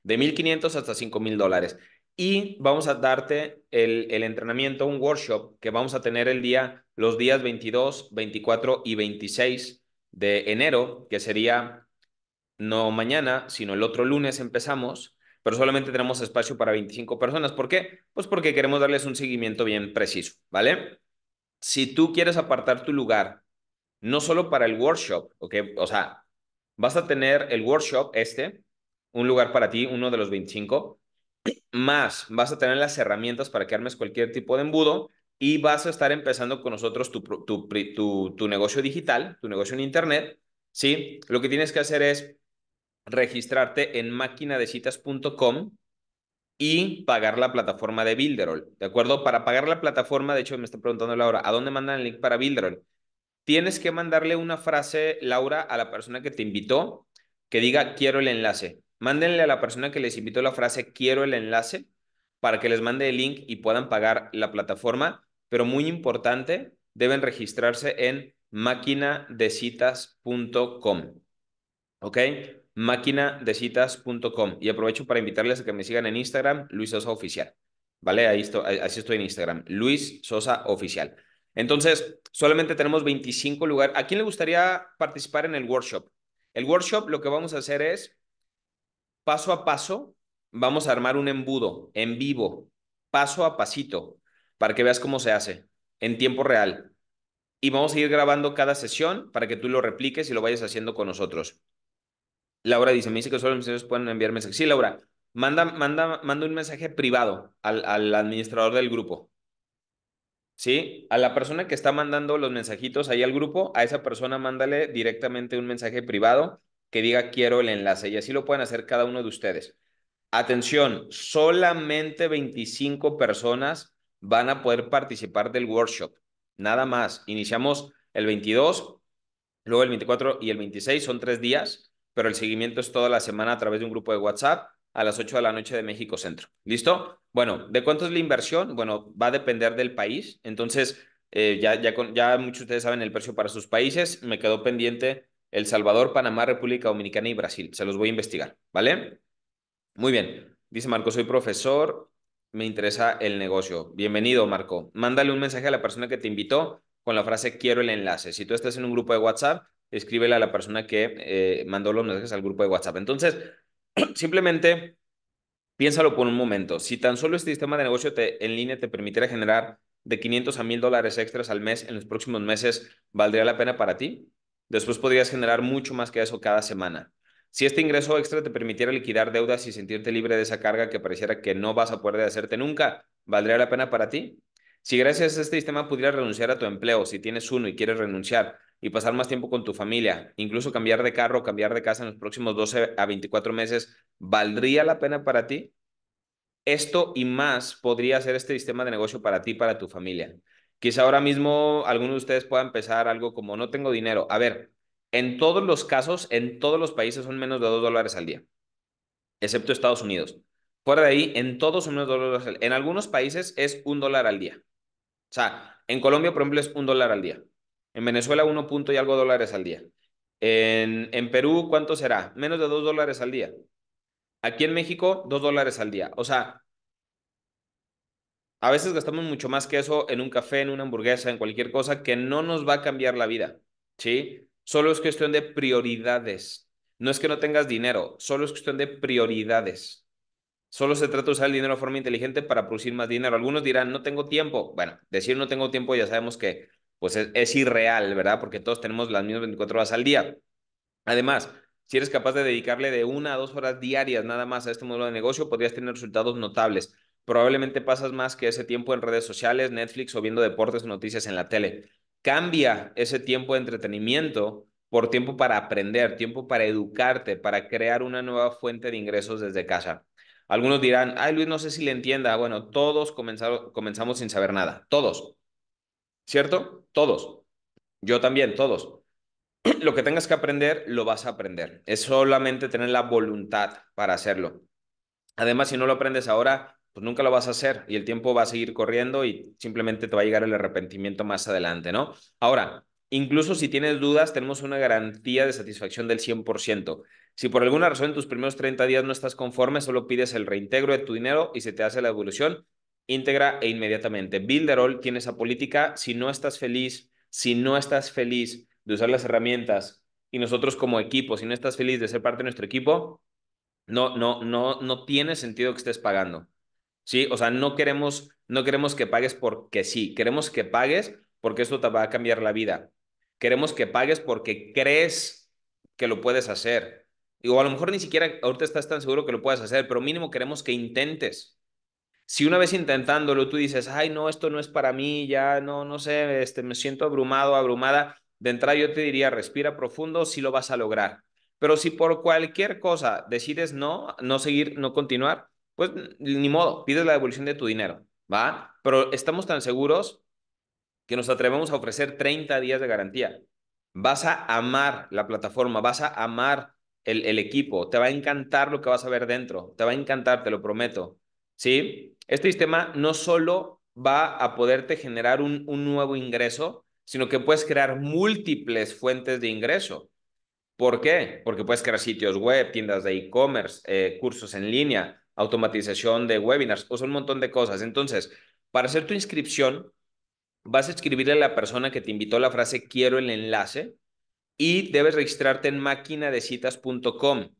De 1.500 hasta 5.000 dólares. Y vamos a darte el, el entrenamiento, un workshop que vamos a tener el día los días 22, 24 y 26 de enero, que sería no mañana, sino el otro lunes empezamos, pero solamente tenemos espacio para 25 personas. ¿Por qué? Pues porque queremos darles un seguimiento bien preciso, ¿vale? Si tú quieres apartar tu lugar, no solo para el workshop, ¿ok? O sea, vas a tener el workshop este, un lugar para ti, uno de los 25, más vas a tener las herramientas para que armes cualquier tipo de embudo y vas a estar empezando con nosotros tu, negocio digital, tu negocio en Internet, ¿sí? Lo que tienes que hacer es registrarte en maquinadecitas.com y pagar la plataforma de Builderall, ¿de acuerdo? Para pagar la plataforma, de hecho me está preguntando Laura, ¿a dónde mandan el link para Builderall? Tienes que mandarle una frase, Laura, a la persona que te invitó, que diga quiero el enlace. Mándenle a la persona que les invitó la frase quiero el enlace para que les mande el link y puedan pagar la plataforma pero muy importante, deben registrarse en maquina-de-citas.com, ¿Ok? maquinadecitas.com. Y aprovecho para invitarles a que me sigan en Instagram, Luis Sosa Oficial. ¿Vale? Ahí estoy, así estoy en Instagram, Luis Sosa Oficial. Entonces, solamente tenemos 25 lugares. ¿A quién le gustaría participar en el workshop? El workshop lo que vamos a hacer es, paso a paso, vamos a armar un embudo en vivo, paso a pasito para que veas cómo se hace en tiempo real. Y vamos a ir grabando cada sesión para que tú lo repliques y lo vayas haciendo con nosotros. Laura dice, me dice que solo los pueden enviar mensajes. Sí, Laura, manda, manda, manda un mensaje privado al, al administrador del grupo. ¿sí? A la persona que está mandando los mensajitos ahí al grupo, a esa persona mándale directamente un mensaje privado que diga quiero el enlace y así lo pueden hacer cada uno de ustedes. Atención, solamente 25 personas van a poder participar del workshop. Nada más. Iniciamos el 22, luego el 24 y el 26, son tres días, pero el seguimiento es toda la semana a través de un grupo de WhatsApp a las 8 de la noche de México Centro. ¿Listo? Bueno, ¿de cuánto es la inversión? Bueno, va a depender del país. Entonces, eh, ya, ya, ya muchos de ustedes saben el precio para sus países. Me quedó pendiente El Salvador, Panamá, República Dominicana y Brasil. Se los voy a investigar, ¿vale? Muy bien. Dice Marco, soy profesor me interesa el negocio. Bienvenido, Marco. Mándale un mensaje a la persona que te invitó con la frase quiero el enlace. Si tú estás en un grupo de WhatsApp, escríbele a la persona que eh, mandó los mensajes al grupo de WhatsApp. Entonces, simplemente piénsalo por un momento. Si tan solo este sistema de negocio en línea te permitiera generar de 500 a 1000 dólares extras al mes en los próximos meses, ¿valdría la pena para ti? Después podrías generar mucho más que eso cada semana. Si este ingreso extra te permitiera liquidar deudas y sentirte libre de esa carga que pareciera que no vas a poder hacerte nunca, ¿valdría la pena para ti? Si gracias a este sistema pudieras renunciar a tu empleo, si tienes uno y quieres renunciar y pasar más tiempo con tu familia, incluso cambiar de carro, cambiar de casa en los próximos 12 a 24 meses, ¿valdría la pena para ti? Esto y más podría ser este sistema de negocio para ti, para tu familia. Quizá ahora mismo alguno de ustedes pueda empezar algo como no tengo dinero. A ver, en todos los casos, en todos los países son menos de 2 dólares al día, excepto Estados Unidos. Fuera de ahí, en todos son menos de 2 dólares al día. En algunos países es 1 dólar al día. O sea, en Colombia, por ejemplo, es 1 dólar al día. En Venezuela, 1 punto y algo dólares al día. En, en Perú, ¿cuánto será? Menos de 2 dólares al día. Aquí en México, 2 dólares al día. O sea, a veces gastamos mucho más que eso en un café, en una hamburguesa, en cualquier cosa que no nos va a cambiar la vida. ¿Sí? Solo es cuestión de prioridades. No es que no tengas dinero, solo es cuestión de prioridades. Solo se trata de usar el dinero de forma inteligente para producir más dinero. Algunos dirán, no tengo tiempo. Bueno, decir no tengo tiempo ya sabemos que pues es, irreal, ¿verdad? Porque todos tenemos las mismas 24 horas al día. Además, si eres capaz de dedicarle de una a dos horas diarias nada más a este modelo de negocio, podrías tener resultados notables. Probablemente pasas más que ese tiempo en redes sociales, Netflix o viendo deportes o noticias en la tele. Cambia ese tiempo de entretenimiento por tiempo para aprender, tiempo para educarte, para crear una nueva fuente de ingresos desde casa. Algunos dirán, ay Luis, no sé si le entienda. Bueno, todos comenzamos sin saber nada, todos. ¿Cierto? Todos. Yo también, todos. Lo que tengas que aprender, lo vas a aprender. Es solamente tener la voluntad para hacerlo. Además, si no lo aprendes ahora, pues nunca lo vas a hacer y el tiempo va a seguir corriendo y simplemente te va a llegar el arrepentimiento más adelante, ¿no? Ahora, incluso si tienes dudas, tenemos una garantía de satisfacción del 100%. Si por alguna razón en tus primeros 30 días no estás conforme, solo pides el reintegro de tu dinero y se te hace la devolución íntegra e inmediatamente. Builderall tiene esa política. Si no estás feliz, si no estás feliz de usar las herramientas y nosotros como equipo, si no estás feliz de ser parte de nuestro equipo, no, no, no, no tiene sentido que estés pagando. ¿sí? O sea, no queremos, no queremos que pagues porque sí, queremos que pagues porque esto te va a cambiar la vida. Queremos que pagues porque crees que lo puedes hacer. O a lo mejor ni siquiera ahorita estás tan seguro que lo puedes hacer, pero mínimo queremos que intentes. Si una vez intentándolo tú dices, ay, no, esto no es para mí, ya no, no sé, este, me siento abrumado, abrumada, de entrada yo te diría, respira profundo, si lo vas a lograr. Pero si por cualquier cosa decides no, no seguir, no continuar, pues ni modo, pides la devolución de tu dinero, ¿va? Pero estamos tan seguros que nos atrevemos a ofrecer 30 días de garantía. Vas a amar la plataforma, vas a amar el, equipo, te va a encantar lo que vas a ver dentro, te va a encantar, te lo prometo, ¿sí? Este sistema no solo va a poderte generar un, nuevo ingreso, sino que puedes crear múltiples fuentes de ingreso. ¿Por qué? Porque puedes crear sitios web, tiendas de e-commerce, eh, cursos en línea, automatización de webinars, o son un montón de cosas. Entonces, para hacer tu inscripción, vas a escribirle a la persona que te invitó la frase quiero el enlace y debes registrarte en maquinadecitas.com.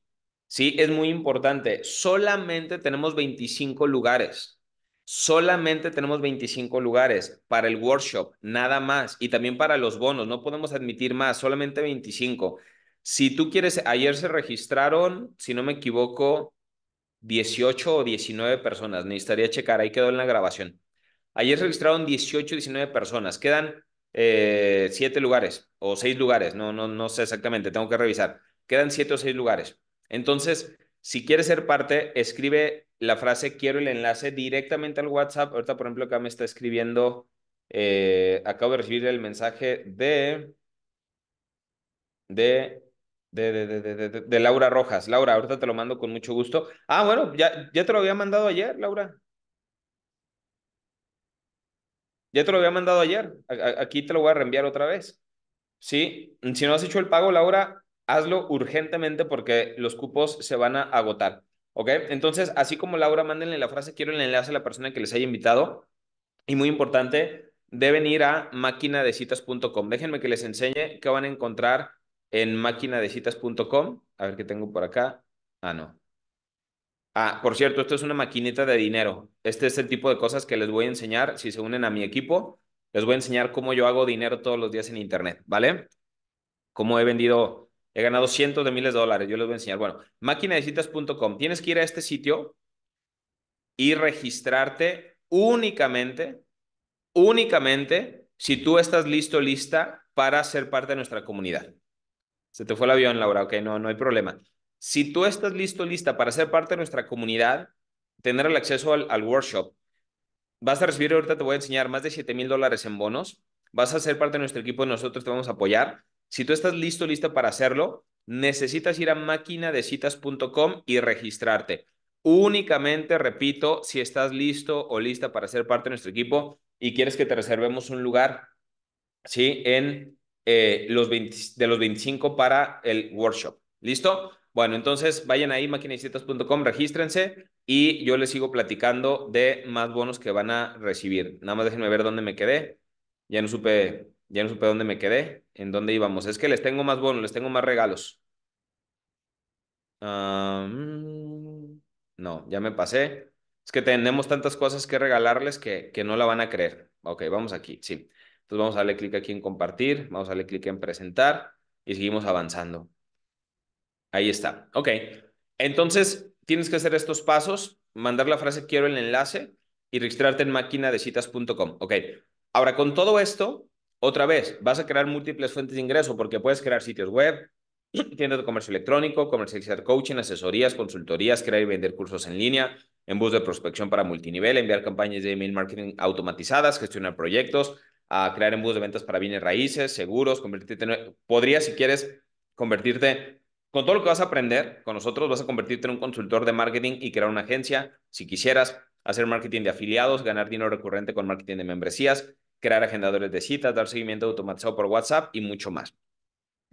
Sí, es muy importante. Solamente tenemos 25 lugares. Solamente tenemos 25 lugares para el workshop, nada más. Y también para los bonos, no podemos admitir más, solamente 25. Si tú quieres, ayer se registraron, si no me equivoco, 18 o 19 personas. Necesitaría checar, ahí quedó en la grabación. Ayer se registraron 18 o 19 personas. Quedan 7 eh, lugares o 6 lugares, no, no, no sé exactamente, tengo que revisar. Quedan 7 o 6 lugares. Entonces, si quieres ser parte, escribe la frase quiero el enlace directamente al WhatsApp. Ahorita, por ejemplo, acá me está escribiendo, eh, acabo de recibir el mensaje de, de de, de, Laura Rojas. Laura, ahorita te lo mando con mucho gusto. Ah, bueno, ya, ya te lo había mandado ayer, Laura. Ya te lo había mandado ayer. aquí te lo voy a reenviar otra vez. Sí, si no has hecho el pago, Laura, hazlo urgentemente porque los cupos se van a agotar. ¿Ok? Entonces, así como Laura, mándenle la frase, quiero el enlace a la persona que les haya invitado. Y muy importante, deben ir a citas.com. Déjenme que les enseñe qué van a encontrar en citas.com, A ver qué tengo por acá. Ah, no. Ah, por cierto, esto es una maquinita de dinero. Este es el tipo de cosas que les voy a enseñar si se unen a mi equipo. Les voy a enseñar cómo yo hago dinero todos los días en Internet, ¿vale? Cómo he vendido, he ganado cientos de miles de dólares. Yo les voy a enseñar. Bueno, citas.com, Tienes que ir a este sitio y registrarte únicamente, únicamente si tú estás listo, lista para ser parte de nuestra comunidad. Se te fue el avión, Laura, ok, no, no hay problema. Si tú estás listo, lista para ser parte de nuestra comunidad, tener el acceso al, workshop, vas a recibir, ahorita te voy a enseñar, más de 7 mil dólares en bonos, vas a ser parte de nuestro equipo, nosotros te vamos a apoyar. Si tú estás listo, lista para hacerlo, necesitas ir a maquina-de-citas.com y registrarte. Únicamente, repito, si estás listo o lista para ser parte de nuestro equipo y quieres que te reservemos un lugar, ¿sí? En eh, los de los 25 para el workshop. ¿Listo? Bueno, entonces vayan ahí, maquinaicetas.com, regístrense y yo les sigo platicando de más bonos que van a recibir. Nada más déjenme ver dónde me quedé. Ya no supe, ya no supe dónde me quedé, en dónde íbamos. Es que les tengo más bonos, les tengo más regalos. Ah, mm, no, ya me pasé. Es que tenemos tantas cosas que regalarles que, que no la van a creer. Ok, vamos aquí, sí. Entonces vamos a darle clic aquí en compartir, vamos a darle clic en presentar y seguimos avanzando. Ahí está. Ok. Entonces tienes que hacer estos pasos, mandar la frase quiero el enlace y registrarte en máquina de citas.com. Ok. Ahora con todo esto, otra vez, vas a crear múltiples fuentes de ingreso porque puedes crear sitios web, tiendas de comercio electrónico, comercializar coaching, asesorías, consultorías, crear y vender cursos en línea, en bus de prospección para multinivel, enviar campañas de email marketing automatizadas, gestionar proyectos, a crear embudos de ventas para bienes raíces, seguros, convertirte en, podrías si quieres convertirte con todo lo que vas a aprender con nosotros, vas a convertirte en un consultor de marketing y crear una agencia. Si quisieras hacer marketing de afiliados, ganar dinero recurrente con marketing de membresías, crear agendadores de citas, dar seguimiento automatizado por WhatsApp y mucho más.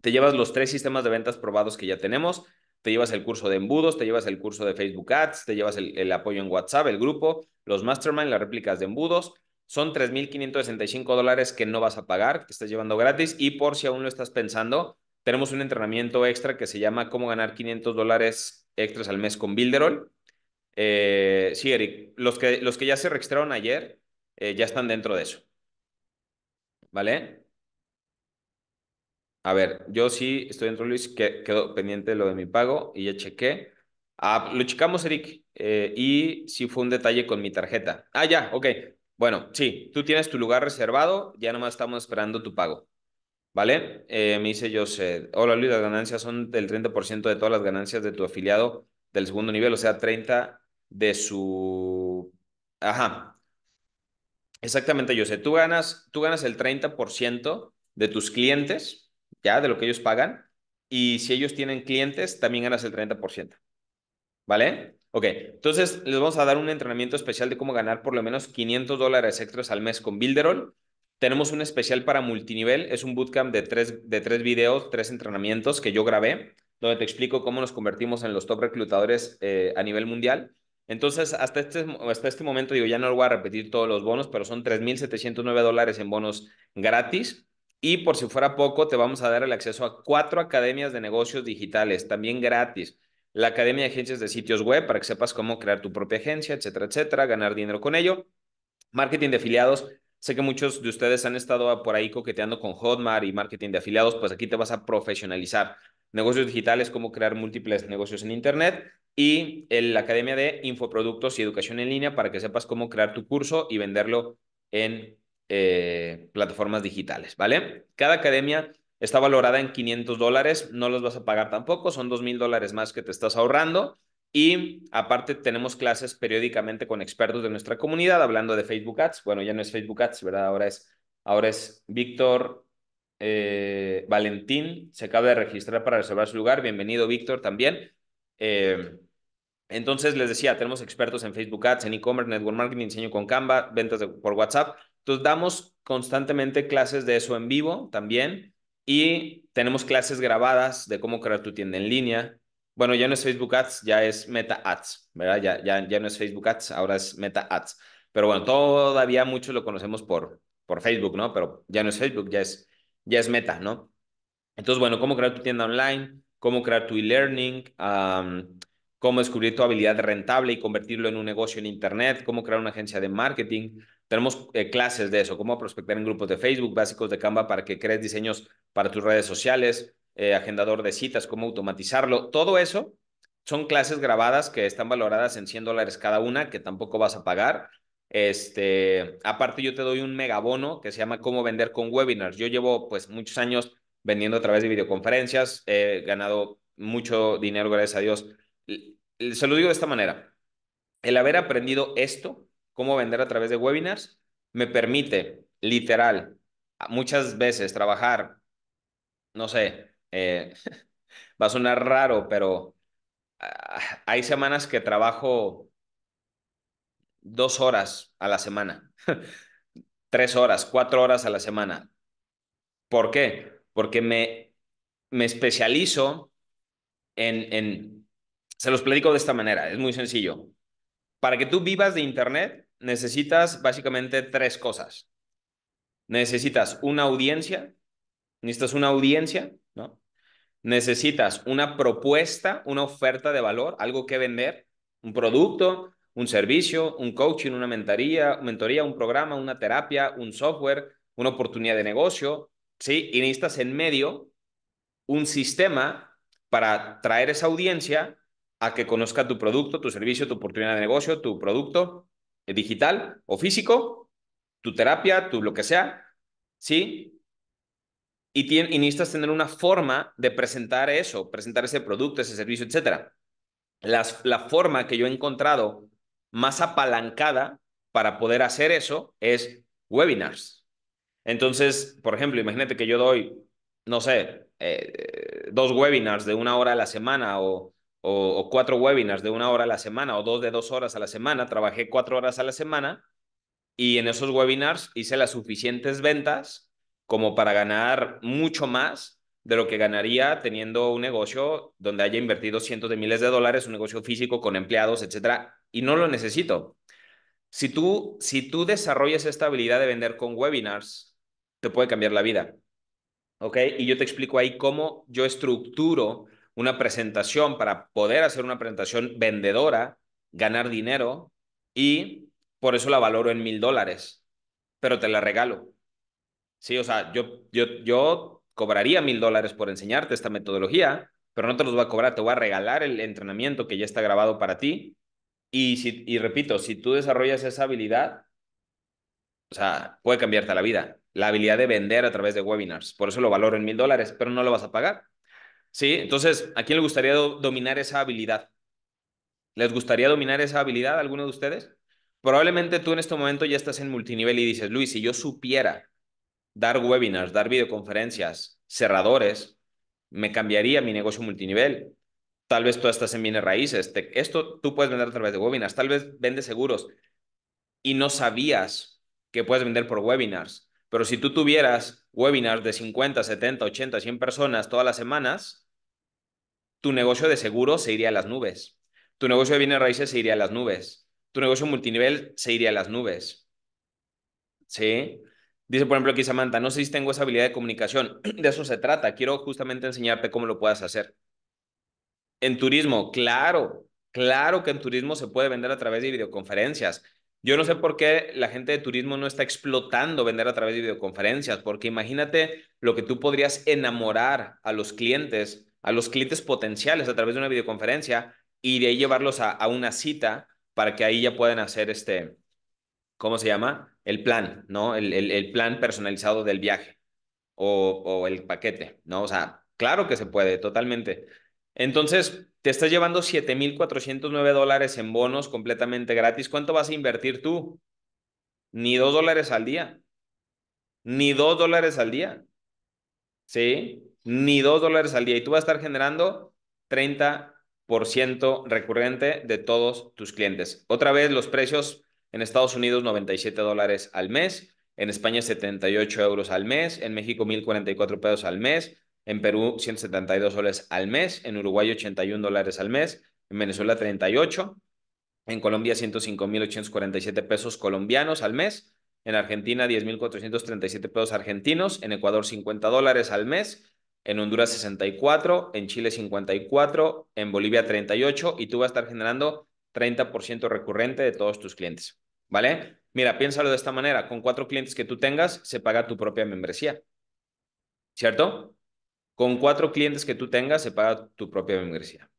Te llevas los tres sistemas de ventas probados que ya tenemos, te llevas el curso de embudos, te llevas el curso de Facebook Ads, te llevas el, apoyo en WhatsApp, el grupo, los mastermind, las réplicas de embudos son 3.565 dólares que no vas a pagar, que estás llevando gratis. Y por si aún lo estás pensando, tenemos un entrenamiento extra que se llama Cómo ganar 500 dólares extras al mes con Builderall. Eh, sí, Eric, los que, los que ya se registraron ayer eh, ya están dentro de eso. ¿Vale? A ver, yo sí estoy dentro, Luis, que quedó pendiente lo de mi pago y ya chequé. Ah, lo checamos, Eric, eh, y sí fue un detalle con mi tarjeta. Ah, ya, ok. Bueno, sí, tú tienes tu lugar reservado, ya nomás estamos esperando tu pago. ¿Vale? Eh, me dice José, hola Luis, las ganancias son del 30% de todas las ganancias de tu afiliado del segundo nivel, o sea, 30 de su... Ajá. Exactamente, José, tú ganas, tú ganas el 30% de tus clientes, ya, de lo que ellos pagan, y si ellos tienen clientes, también ganas el 30%. ¿Vale? Ok, entonces les vamos a dar un entrenamiento especial de cómo ganar por lo menos 500 dólares extras al mes con Builderall. Tenemos un especial para multinivel, es un bootcamp de tres, de tres videos, tres entrenamientos que yo grabé, donde te explico cómo nos convertimos en los top reclutadores eh, a nivel mundial. Entonces, hasta este, hasta este momento, digo, ya no lo voy a repetir todos los bonos, pero son 3.709 dólares en bonos gratis. Y por si fuera poco, te vamos a dar el acceso a cuatro academias de negocios digitales, también gratis la Academia de Agencias de Sitios Web para que sepas cómo crear tu propia agencia, etcétera, etcétera, ganar dinero con ello. Marketing de afiliados. Sé que muchos de ustedes han estado por ahí coqueteando con Hotmart y marketing de afiliados, pues aquí te vas a profesionalizar. Negocios digitales, cómo crear múltiples negocios en Internet y la Academia de Infoproductos y Educación en Línea para que sepas cómo crear tu curso y venderlo en eh, plataformas digitales, ¿vale? Cada academia está valorada en 500 dólares, no los vas a pagar tampoco, son 2.000 dólares más que te estás ahorrando. Y aparte tenemos clases periódicamente con expertos de nuestra comunidad hablando de Facebook Ads. Bueno, ya no es Facebook Ads, ¿verdad? Ahora es, ahora es Víctor eh, Valentín, se acaba de registrar para reservar su lugar. Bienvenido, Víctor, también. Eh, entonces, les decía, tenemos expertos en Facebook Ads, en e-commerce, network marketing, diseño con Canva, ventas por WhatsApp. Entonces, damos constantemente clases de eso en vivo también. Y tenemos clases grabadas de cómo crear tu tienda en línea. Bueno, ya no es Facebook Ads, ya es Meta Ads, ¿verdad? Ya, ya, ya no es Facebook Ads, ahora es Meta Ads. Pero bueno, todavía muchos lo conocemos por, por Facebook, ¿no? Pero ya no es Facebook, ya es, ya es Meta, ¿no? Entonces, bueno, cómo crear tu tienda online, cómo crear tu e-learning, cómo descubrir tu habilidad rentable y convertirlo en un negocio en Internet, cómo crear una agencia de marketing, tenemos eh, clases de eso, cómo prospectar en grupos de Facebook, básicos de Canva para que crees diseños para tus redes sociales, eh, agendador de citas, cómo automatizarlo. Todo eso son clases grabadas que están valoradas en 100 dólares cada una, que tampoco vas a pagar. Este, aparte yo te doy un megabono que se llama cómo vender con webinars. Yo llevo pues muchos años vendiendo a través de videoconferencias, he ganado mucho dinero, gracias a Dios. Se lo digo de esta manera. El haber aprendido esto cómo vender a través de webinars, me permite, literal, muchas veces trabajar, no sé, eh, va a sonar raro, pero ah, hay semanas que trabajo dos horas a la semana, tres horas, cuatro horas a la semana. ¿Por qué? Porque me, me especializo en, en... Se los platico de esta manera, es muy sencillo. Para que tú vivas de Internet, necesitas básicamente tres cosas. Necesitas una audiencia, necesitas una audiencia, ¿no? Necesitas una propuesta, una oferta de valor, algo que vender, un producto, un servicio, un coaching, una mentoría, mentoría, un programa, una terapia, un software, una oportunidad de negocio, ¿sí? Y necesitas en medio un sistema para traer esa audiencia a que conozca tu producto, tu servicio, tu oportunidad de negocio, tu producto, eh, digital o físico, tu terapia, tu lo que sea, ¿sí? Y, necesitas tener una forma de presentar eso, presentar ese producto, ese servicio, etc. Las, la forma que yo he encontrado más apalancada para poder hacer eso es webinars. Entonces, por ejemplo, imagínate que yo doy, no sé, eh, dos webinars de una hora a la semana o o, cuatro webinars de una hora a la semana o dos de dos horas a la semana, trabajé cuatro horas a la semana y en esos webinars hice las suficientes ventas como para ganar mucho más de lo que ganaría teniendo un negocio donde haya invertido cientos de miles de dólares, un negocio físico con empleados, etcétera, y no lo necesito. Si tú, si tú desarrollas esta habilidad de vender con webinars, te puede cambiar la vida. ¿Ok? Y yo te explico ahí cómo yo estructuro una presentación para poder hacer una presentación vendedora, ganar dinero y por eso la valoro en mil dólares, pero te la regalo. Sí, o sea, yo, yo, yo cobraría mil dólares por enseñarte esta metodología, pero no te los voy a cobrar, te voy a regalar el entrenamiento que ya está grabado para ti. Y, si, y repito, si tú desarrollas esa habilidad, o sea, puede cambiarte la vida. La habilidad de vender a través de webinars. Por eso lo valoro en mil dólares, pero no lo vas a pagar. ¿Sí? Entonces, ¿a quién le gustaría dominar esa habilidad? ¿Les gustaría dominar esa habilidad a alguno de ustedes? Probablemente tú en este momento ya estás en multinivel y dices, Luis, si yo supiera dar webinars, dar videoconferencias, cerradores, me cambiaría mi negocio multinivel. Tal vez tú estás en bienes raíces. esto tú puedes vender a través de webinars. Tal vez vendes seguros y no sabías que puedes vender por webinars. Pero si tú tuvieras webinars de 50, 70, 80, 100 personas todas las semanas, tu negocio de seguros se iría a las nubes. Tu negocio de bienes raíces se iría a las nubes. Tu negocio multinivel se iría a las nubes. ¿Sí? Dice, por ejemplo, aquí Samantha, no sé si tengo esa habilidad de comunicación. De eso se trata. Quiero justamente enseñarte cómo lo puedas hacer. En turismo, claro, claro que en turismo se puede vender a través de videoconferencias. Yo no sé por qué la gente de turismo no está explotando vender a través de videoconferencias, porque imagínate lo que tú podrías enamorar a los clientes a los clientes potenciales a través de una videoconferencia y de ahí llevarlos a, una cita para que ahí ya puedan hacer este, ¿cómo se llama? El plan, ¿no? El, plan personalizado del viaje o, o, el paquete, ¿no? O sea, claro que se puede, totalmente. Entonces, te estás llevando 7.409 dólares en bonos completamente gratis. ¿Cuánto vas a invertir tú? Ni dos dólares al día. Ni dos dólares al día. ¿Sí? ni dos dólares al día y tú vas a estar generando 30% recurrente de todos tus clientes. Otra vez los precios en Estados Unidos 97 dólares al mes, en España 78 euros al mes, en México 1.044 pesos al mes, en Perú 172 dólares al mes, en Uruguay 81 dólares al mes, en Venezuela 38, en Colombia 105.847 pesos colombianos al mes, en Argentina 10.437 pesos argentinos, en Ecuador 50 dólares al mes, en Honduras 64, en Chile 54, en Bolivia 38 y tú vas a estar generando 30% recurrente de todos tus clientes, ¿vale? Mira, piénsalo de esta manera, con cuatro clientes que tú tengas, se paga tu propia membresía, ¿cierto? Con cuatro clientes que tú tengas, se paga tu propia membresía.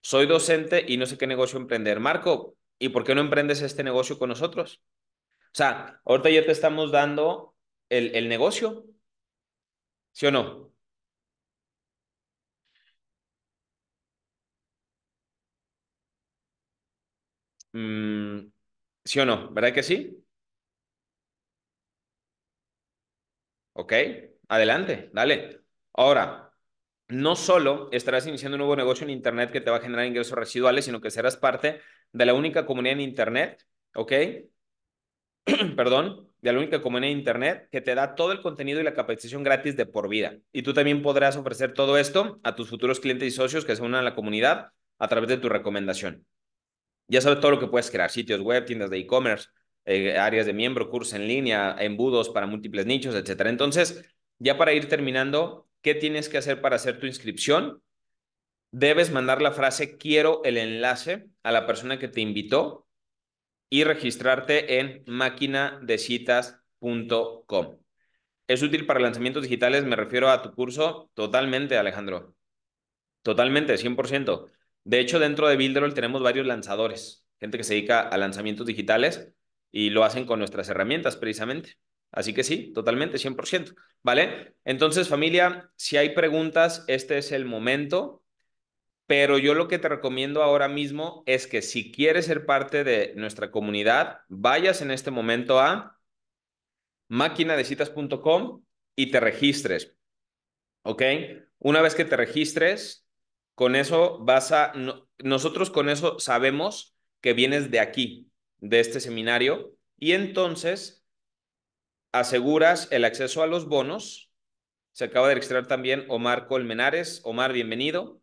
Soy docente y no sé qué negocio emprender. Marco, ¿y por qué no emprendes este negocio con nosotros? O sea, ahorita ya te estamos dando el, el negocio, ¿sí o no? Mm, ¿Sí o no? ¿Verdad que sí? Ok, adelante, dale. Ahora, no solo estarás iniciando un nuevo negocio en Internet que te va a generar ingresos residuales, sino que serás parte de la única comunidad en Internet, ¿ok? Perdón, de la única comunidad en Internet que te da todo el contenido y la capacitación gratis de por vida. Y tú también podrás ofrecer todo esto a tus futuros clientes y socios que se unan a la comunidad a través de tu recomendación ya sabes todo lo que puedes crear, sitios web, tiendas de e-commerce, eh, áreas de miembro, cursos en línea, embudos para múltiples nichos, etc Entonces, ya para ir terminando, ¿qué tienes que hacer para hacer tu inscripción? Debes mandar la frase quiero el enlace a la persona que te invitó y registrarte en citas.com ¿Es útil para lanzamientos digitales? Me refiero a tu curso totalmente, Alejandro. Totalmente, 100%. De hecho, dentro de Builderall tenemos varios lanzadores, gente que se dedica a lanzamientos digitales y lo hacen con nuestras herramientas precisamente. Así que sí, totalmente, 100%. ¿Vale? Entonces, familia, si hay preguntas, este es el momento. Pero yo lo que te recomiendo ahora mismo es que si quieres ser parte de nuestra comunidad, vayas en este momento a maquinadecitas.com y te registres. ¿Ok? Una vez que te registres, con eso vas a, nosotros con eso sabemos que vienes de aquí, de este seminario, y entonces aseguras el acceso a los bonos. Se acaba de extraer también Omar Colmenares. Omar, bienvenido.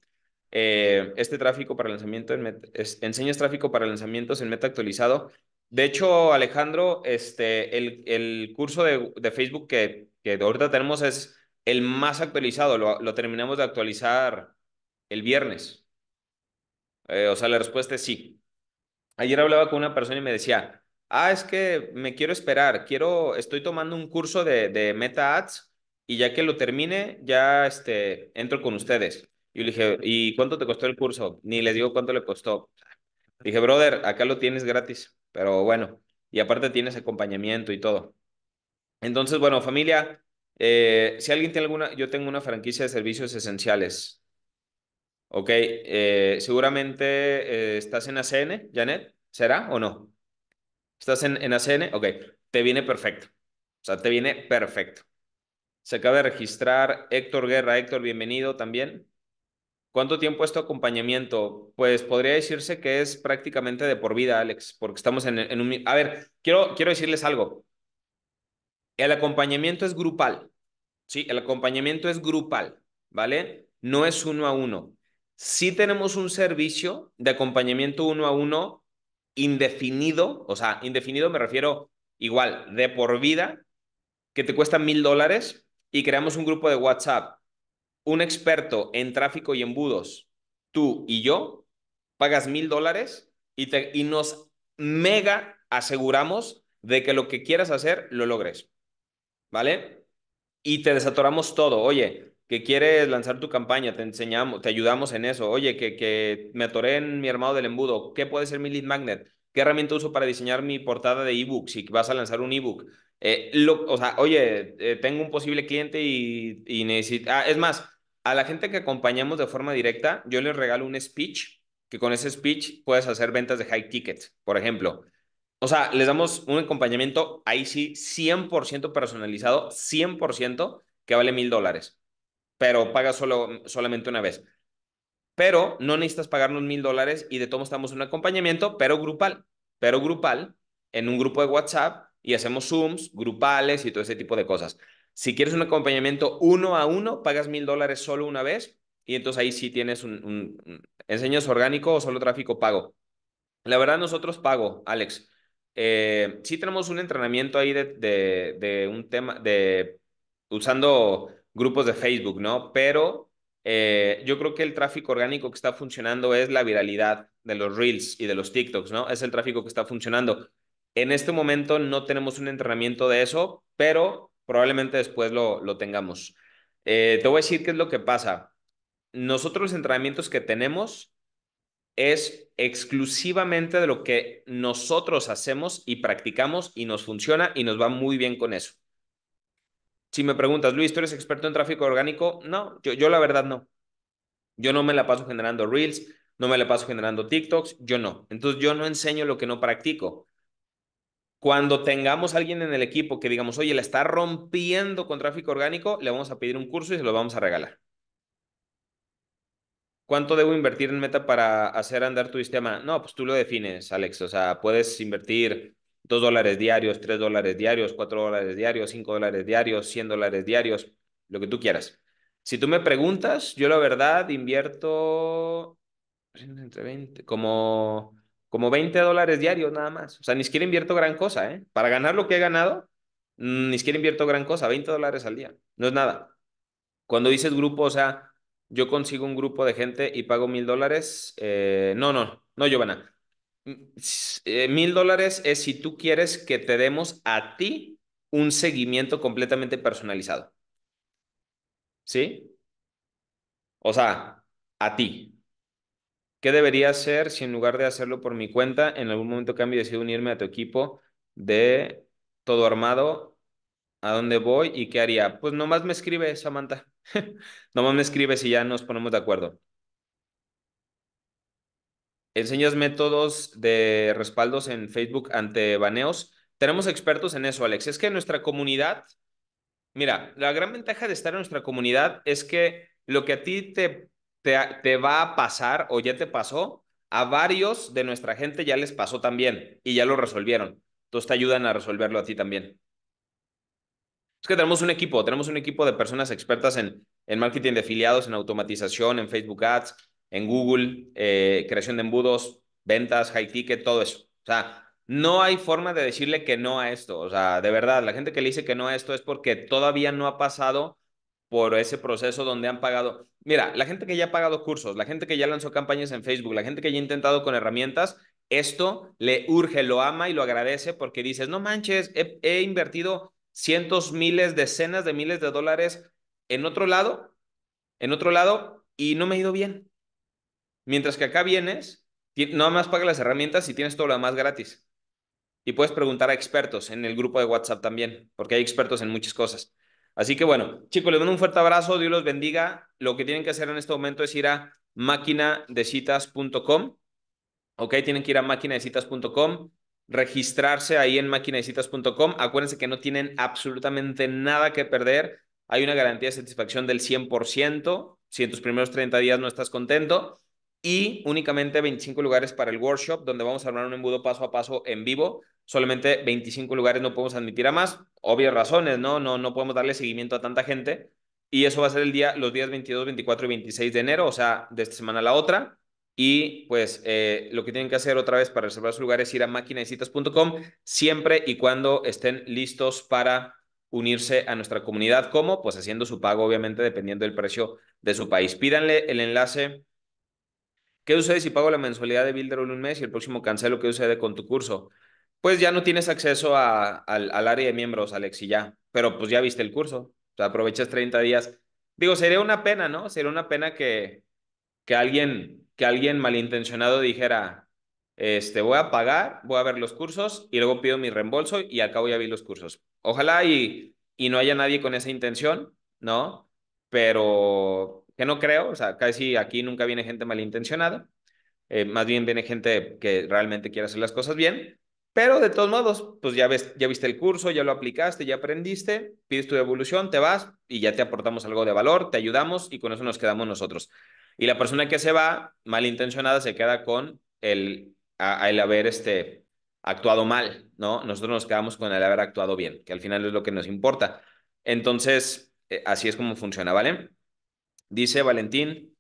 Eh, este tráfico para lanzamiento enseñas tráfico para lanzamientos en meta actualizado. De hecho, Alejandro, este, el, curso de, Facebook que, que, ahorita tenemos es el más actualizado. Lo, lo terminamos de actualizar el viernes. Eh, o sea, la respuesta es sí. Ayer hablaba con una persona y me decía, ah, es que me quiero esperar, quiero, estoy tomando un curso de, de Meta Ads y ya que lo termine, ya este, entro con ustedes. Yo le dije, ¿y cuánto te costó el curso? Ni les digo cuánto le costó. Dije, brother, acá lo tienes gratis, pero bueno, y aparte tienes acompañamiento y todo. Entonces, bueno, familia, eh, si alguien tiene alguna, yo tengo una franquicia de servicios esenciales. Ok, eh, seguramente eh, estás en ACN, Janet, ¿será o no? ¿Estás en, ACN? Ok, te viene perfecto. O sea, te viene perfecto. Se acaba de registrar Héctor Guerra. Héctor, bienvenido también. ¿Cuánto tiempo es tu acompañamiento? Pues podría decirse que es prácticamente de por vida, Alex, porque estamos en, en un... A ver, quiero, quiero decirles algo. El acompañamiento es grupal, ¿sí? El acompañamiento es grupal, ¿vale? No es uno a uno si tenemos un servicio de acompañamiento uno a uno indefinido, o sea, indefinido me refiero igual, de por vida, que te cuesta mil dólares y creamos un grupo de WhatsApp. Un experto en tráfico y embudos, tú y yo, pagas mil dólares y, y nos mega aseguramos de que lo que quieras hacer lo logres. ¿Vale? Y te desatoramos todo. Oye, que quieres lanzar tu campaña, te enseñamos, te ayudamos en eso. Oye, que, me atoré en mi armado del embudo, ¿qué puede ser mi lead magnet? ¿Qué herramienta uso para diseñar mi portada de ebook si vas a lanzar un ebook? Eh, o sea, oye, eh, tengo un posible cliente y, necesito... Ah, es más, a la gente que acompañamos de forma directa, yo les regalo un speech, que con ese speech puedes hacer ventas de high tickets, por ejemplo. O sea, les damos un acompañamiento ahí sí 100% personalizado, 100% que vale mil dólares pero pagas solo, solamente una vez. Pero no necesitas pagarnos mil dólares y de todo estamos en un acompañamiento, pero grupal, pero grupal, en un grupo de WhatsApp y hacemos Zooms, grupales y todo ese tipo de cosas. Si quieres un acompañamiento uno a uno, pagas mil dólares solo una vez y entonces ahí sí tienes un, un, orgánico o solo tráfico pago. La verdad, nosotros pago, Alex. Eh, sí tenemos un entrenamiento ahí de un tema, de usando grupos de Facebook, ¿no? Pero eh, yo creo que el tráfico orgánico que está funcionando es la viralidad de los reels y de los TikToks, ¿no? Es el tráfico que está funcionando. En este momento no tenemos un entrenamiento de eso, pero probablemente después lo, lo tengamos. Eh, te voy a decir qué es lo que pasa. Nosotros los entrenamientos que tenemos es exclusivamente de lo que nosotros hacemos y practicamos y nos funciona y nos va muy bien con eso si me preguntas, Luis, ¿tú eres experto en tráfico orgánico? No, yo, la verdad no. Yo no me la paso generando reels, no me la paso generando TikToks, yo no. Entonces yo no enseño lo que no practico. Cuando tengamos alguien en el equipo que digamos, oye, la está rompiendo con tráfico orgánico, le vamos a pedir un curso y se lo vamos a regalar. ¿Cuánto debo invertir en meta para hacer andar tu sistema? No, pues tú lo defines, Alex. O sea, puedes invertir 2 dólares diarios, 3 dólares diarios, 4 dólares diarios, 5 dólares diarios, 100 dólares diarios, lo que tú quieras. Si tú me preguntas, yo la verdad invierto entre 20, como, como 20 dólares diarios nada más. O sea, ni siquiera invierto gran cosa, ¿eh? Para ganar lo que he ganado, mm, ni siquiera invierto gran cosa, 20 dólares al día. No es nada. Cuando dices grupo, o sea, yo consigo un grupo de gente y pago mil dólares. Eh, no, no, no, no, nada. Eh, mil dólares es si tú quieres que te demos a ti un seguimiento completamente personalizado. ¿Sí? O sea, a ti. ¿Qué debería hacer si en lugar de hacerlo por mi cuenta, en algún momento cambio y decido unirme a tu equipo de todo armado? ¿A dónde voy y qué haría? Pues nomás me escribe, Samantha. nomás me escribe si ya nos ponemos de acuerdo enseñas métodos de respaldos en Facebook ante baneos. Tenemos expertos en eso, Alex. Es que nuestra comunidad, mira, la gran ventaja de estar en nuestra comunidad es que lo que a ti te, te, va a pasar o ya te pasó, a varios de nuestra gente ya les pasó también y ya lo resolvieron. Entonces te ayudan a resolverlo a ti también. Es que tenemos un equipo, tenemos un equipo de personas expertas en, en marketing de afiliados, en automatización, en Facebook Ads, en Google, eh, creación de embudos, ventas, high ticket, todo eso. O sea, no hay forma de decirle que no a esto. O sea, de verdad, la gente que le dice que no a esto es porque todavía no ha pasado por ese proceso donde han pagado. Mira, la gente que ya ha pagado cursos, la gente que ya lanzó campañas en Facebook, la gente que ya ha intentado con herramientas, esto le urge, lo ama y lo agradece porque dices, no manches, he, he invertido cientos, miles, decenas de miles de dólares en otro lado, en otro lado, y no me ha ido bien. Mientras que acá vienes, nada más pagas las herramientas y tienes todo lo demás gratis. Y puedes preguntar a expertos en el grupo de WhatsApp también, porque hay expertos en muchas cosas. Así que bueno, chicos, les mando un fuerte abrazo, Dios los bendiga. Lo que tienen que hacer en este momento es ir a maquinadecitas.com. Ok, tienen que ir a maquinadecitas.com, registrarse ahí en maquinadecitas.com. Acuérdense que no tienen absolutamente nada que perder. Hay una garantía de satisfacción del 100%. Si en tus primeros 30 días no estás contento, y únicamente 25 lugares para el workshop, donde vamos a armar un embudo paso a paso en vivo. Solamente 25 lugares no podemos admitir a más, obvias razones, ¿no? No, no podemos darle seguimiento a tanta gente. Y eso va a ser el día, los días 22, 24 y 26 de enero, o sea, de esta semana a la otra. Y pues eh, lo que tienen que hacer otra vez para reservar su lugar es ir a citas.com siempre y cuando estén listos para unirse a nuestra comunidad. ¿Cómo? Pues haciendo su pago, obviamente, dependiendo del precio de su país. Pídanle el enlace ¿Qué sucede si pago la mensualidad de en un mes y el próximo cancelo? ¿Qué sucede con tu curso? Pues ya no tienes acceso al, área de miembros, Alex, y ya. Pero pues ya viste el curso. O aprovechas 30 días. Digo, sería una pena, ¿no? Sería una pena que, que, alguien, que alguien malintencionado dijera, este, voy a pagar, voy a ver los cursos y luego pido mi reembolso y al cabo ya vi los cursos. Ojalá y, y no haya nadie con esa intención, ¿no? Pero, que no creo, o sea, casi aquí nunca viene gente malintencionada, eh, más bien viene gente que realmente quiere hacer las cosas bien, pero de todos modos, pues ya, ves, ya viste el curso, ya lo aplicaste, ya aprendiste, pides tu evolución, te vas y ya te aportamos algo de valor, te ayudamos y con eso nos quedamos nosotros. Y la persona que se va, malintencionada, se queda con el, haber este, actuado mal, ¿no? Nosotros nos quedamos con el haber actuado bien, que al final es lo que nos importa. Entonces, eh, así es como funciona, ¿vale? Dice Valentín,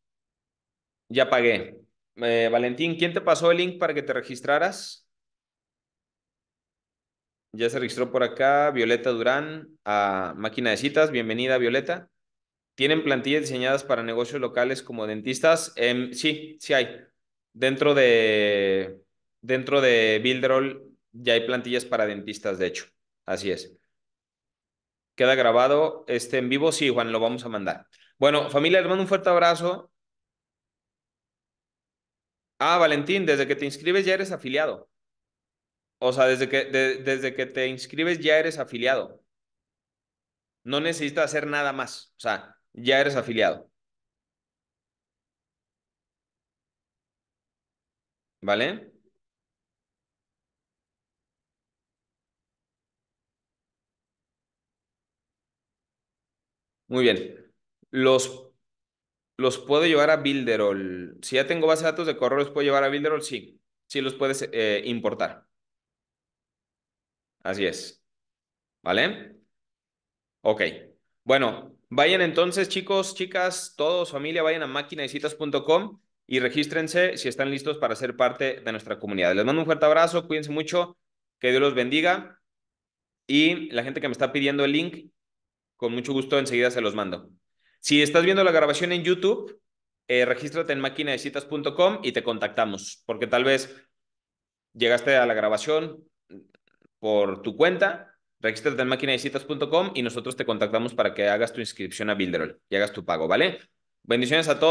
ya pagué. Eh, Valentín, ¿quién te pasó el link para que te registraras? Ya se registró por acá Violeta Durán a Máquina de Citas. Bienvenida, Violeta. ¿Tienen plantillas diseñadas para negocios locales como dentistas? Em, sí, sí hay. Dentro de, dentro de Builderall ya hay plantillas para dentistas, de hecho. Así es. ¿Queda grabado este en vivo? Sí, Juan, lo vamos a mandar. Bueno, familia, les mando un fuerte abrazo. Ah, Valentín, desde que te inscribes ya eres afiliado. O sea, desde que, desde que te inscribes ya eres afiliado. No necesitas hacer nada más. O sea, ya eres afiliado. ¿Vale? Muy bien los, los puedo llevar a Builderall. Si ya tengo base de datos de correo, ¿los puedo llevar a Builderall? Sí, sí los puedes eh, importar. Así es. ¿Vale? Ok. Bueno, vayan entonces, chicos, chicas, todos, familia, vayan a maquinadecitas.com y regístrense si están listos para ser parte de nuestra comunidad. Les mando un fuerte abrazo, cuídense mucho, que Dios los bendiga. Y la gente que me está pidiendo el link, con mucho gusto enseguida se los mando. Si estás viendo la grabación en YouTube, eh, regístrate en maquinadecitas.com y te contactamos, porque tal vez llegaste a la grabación por tu cuenta, regístrate en maquinadecitas.com y nosotros te contactamos para que hagas tu inscripción a Builderall y hagas tu pago, ¿vale? Bendiciones a todos.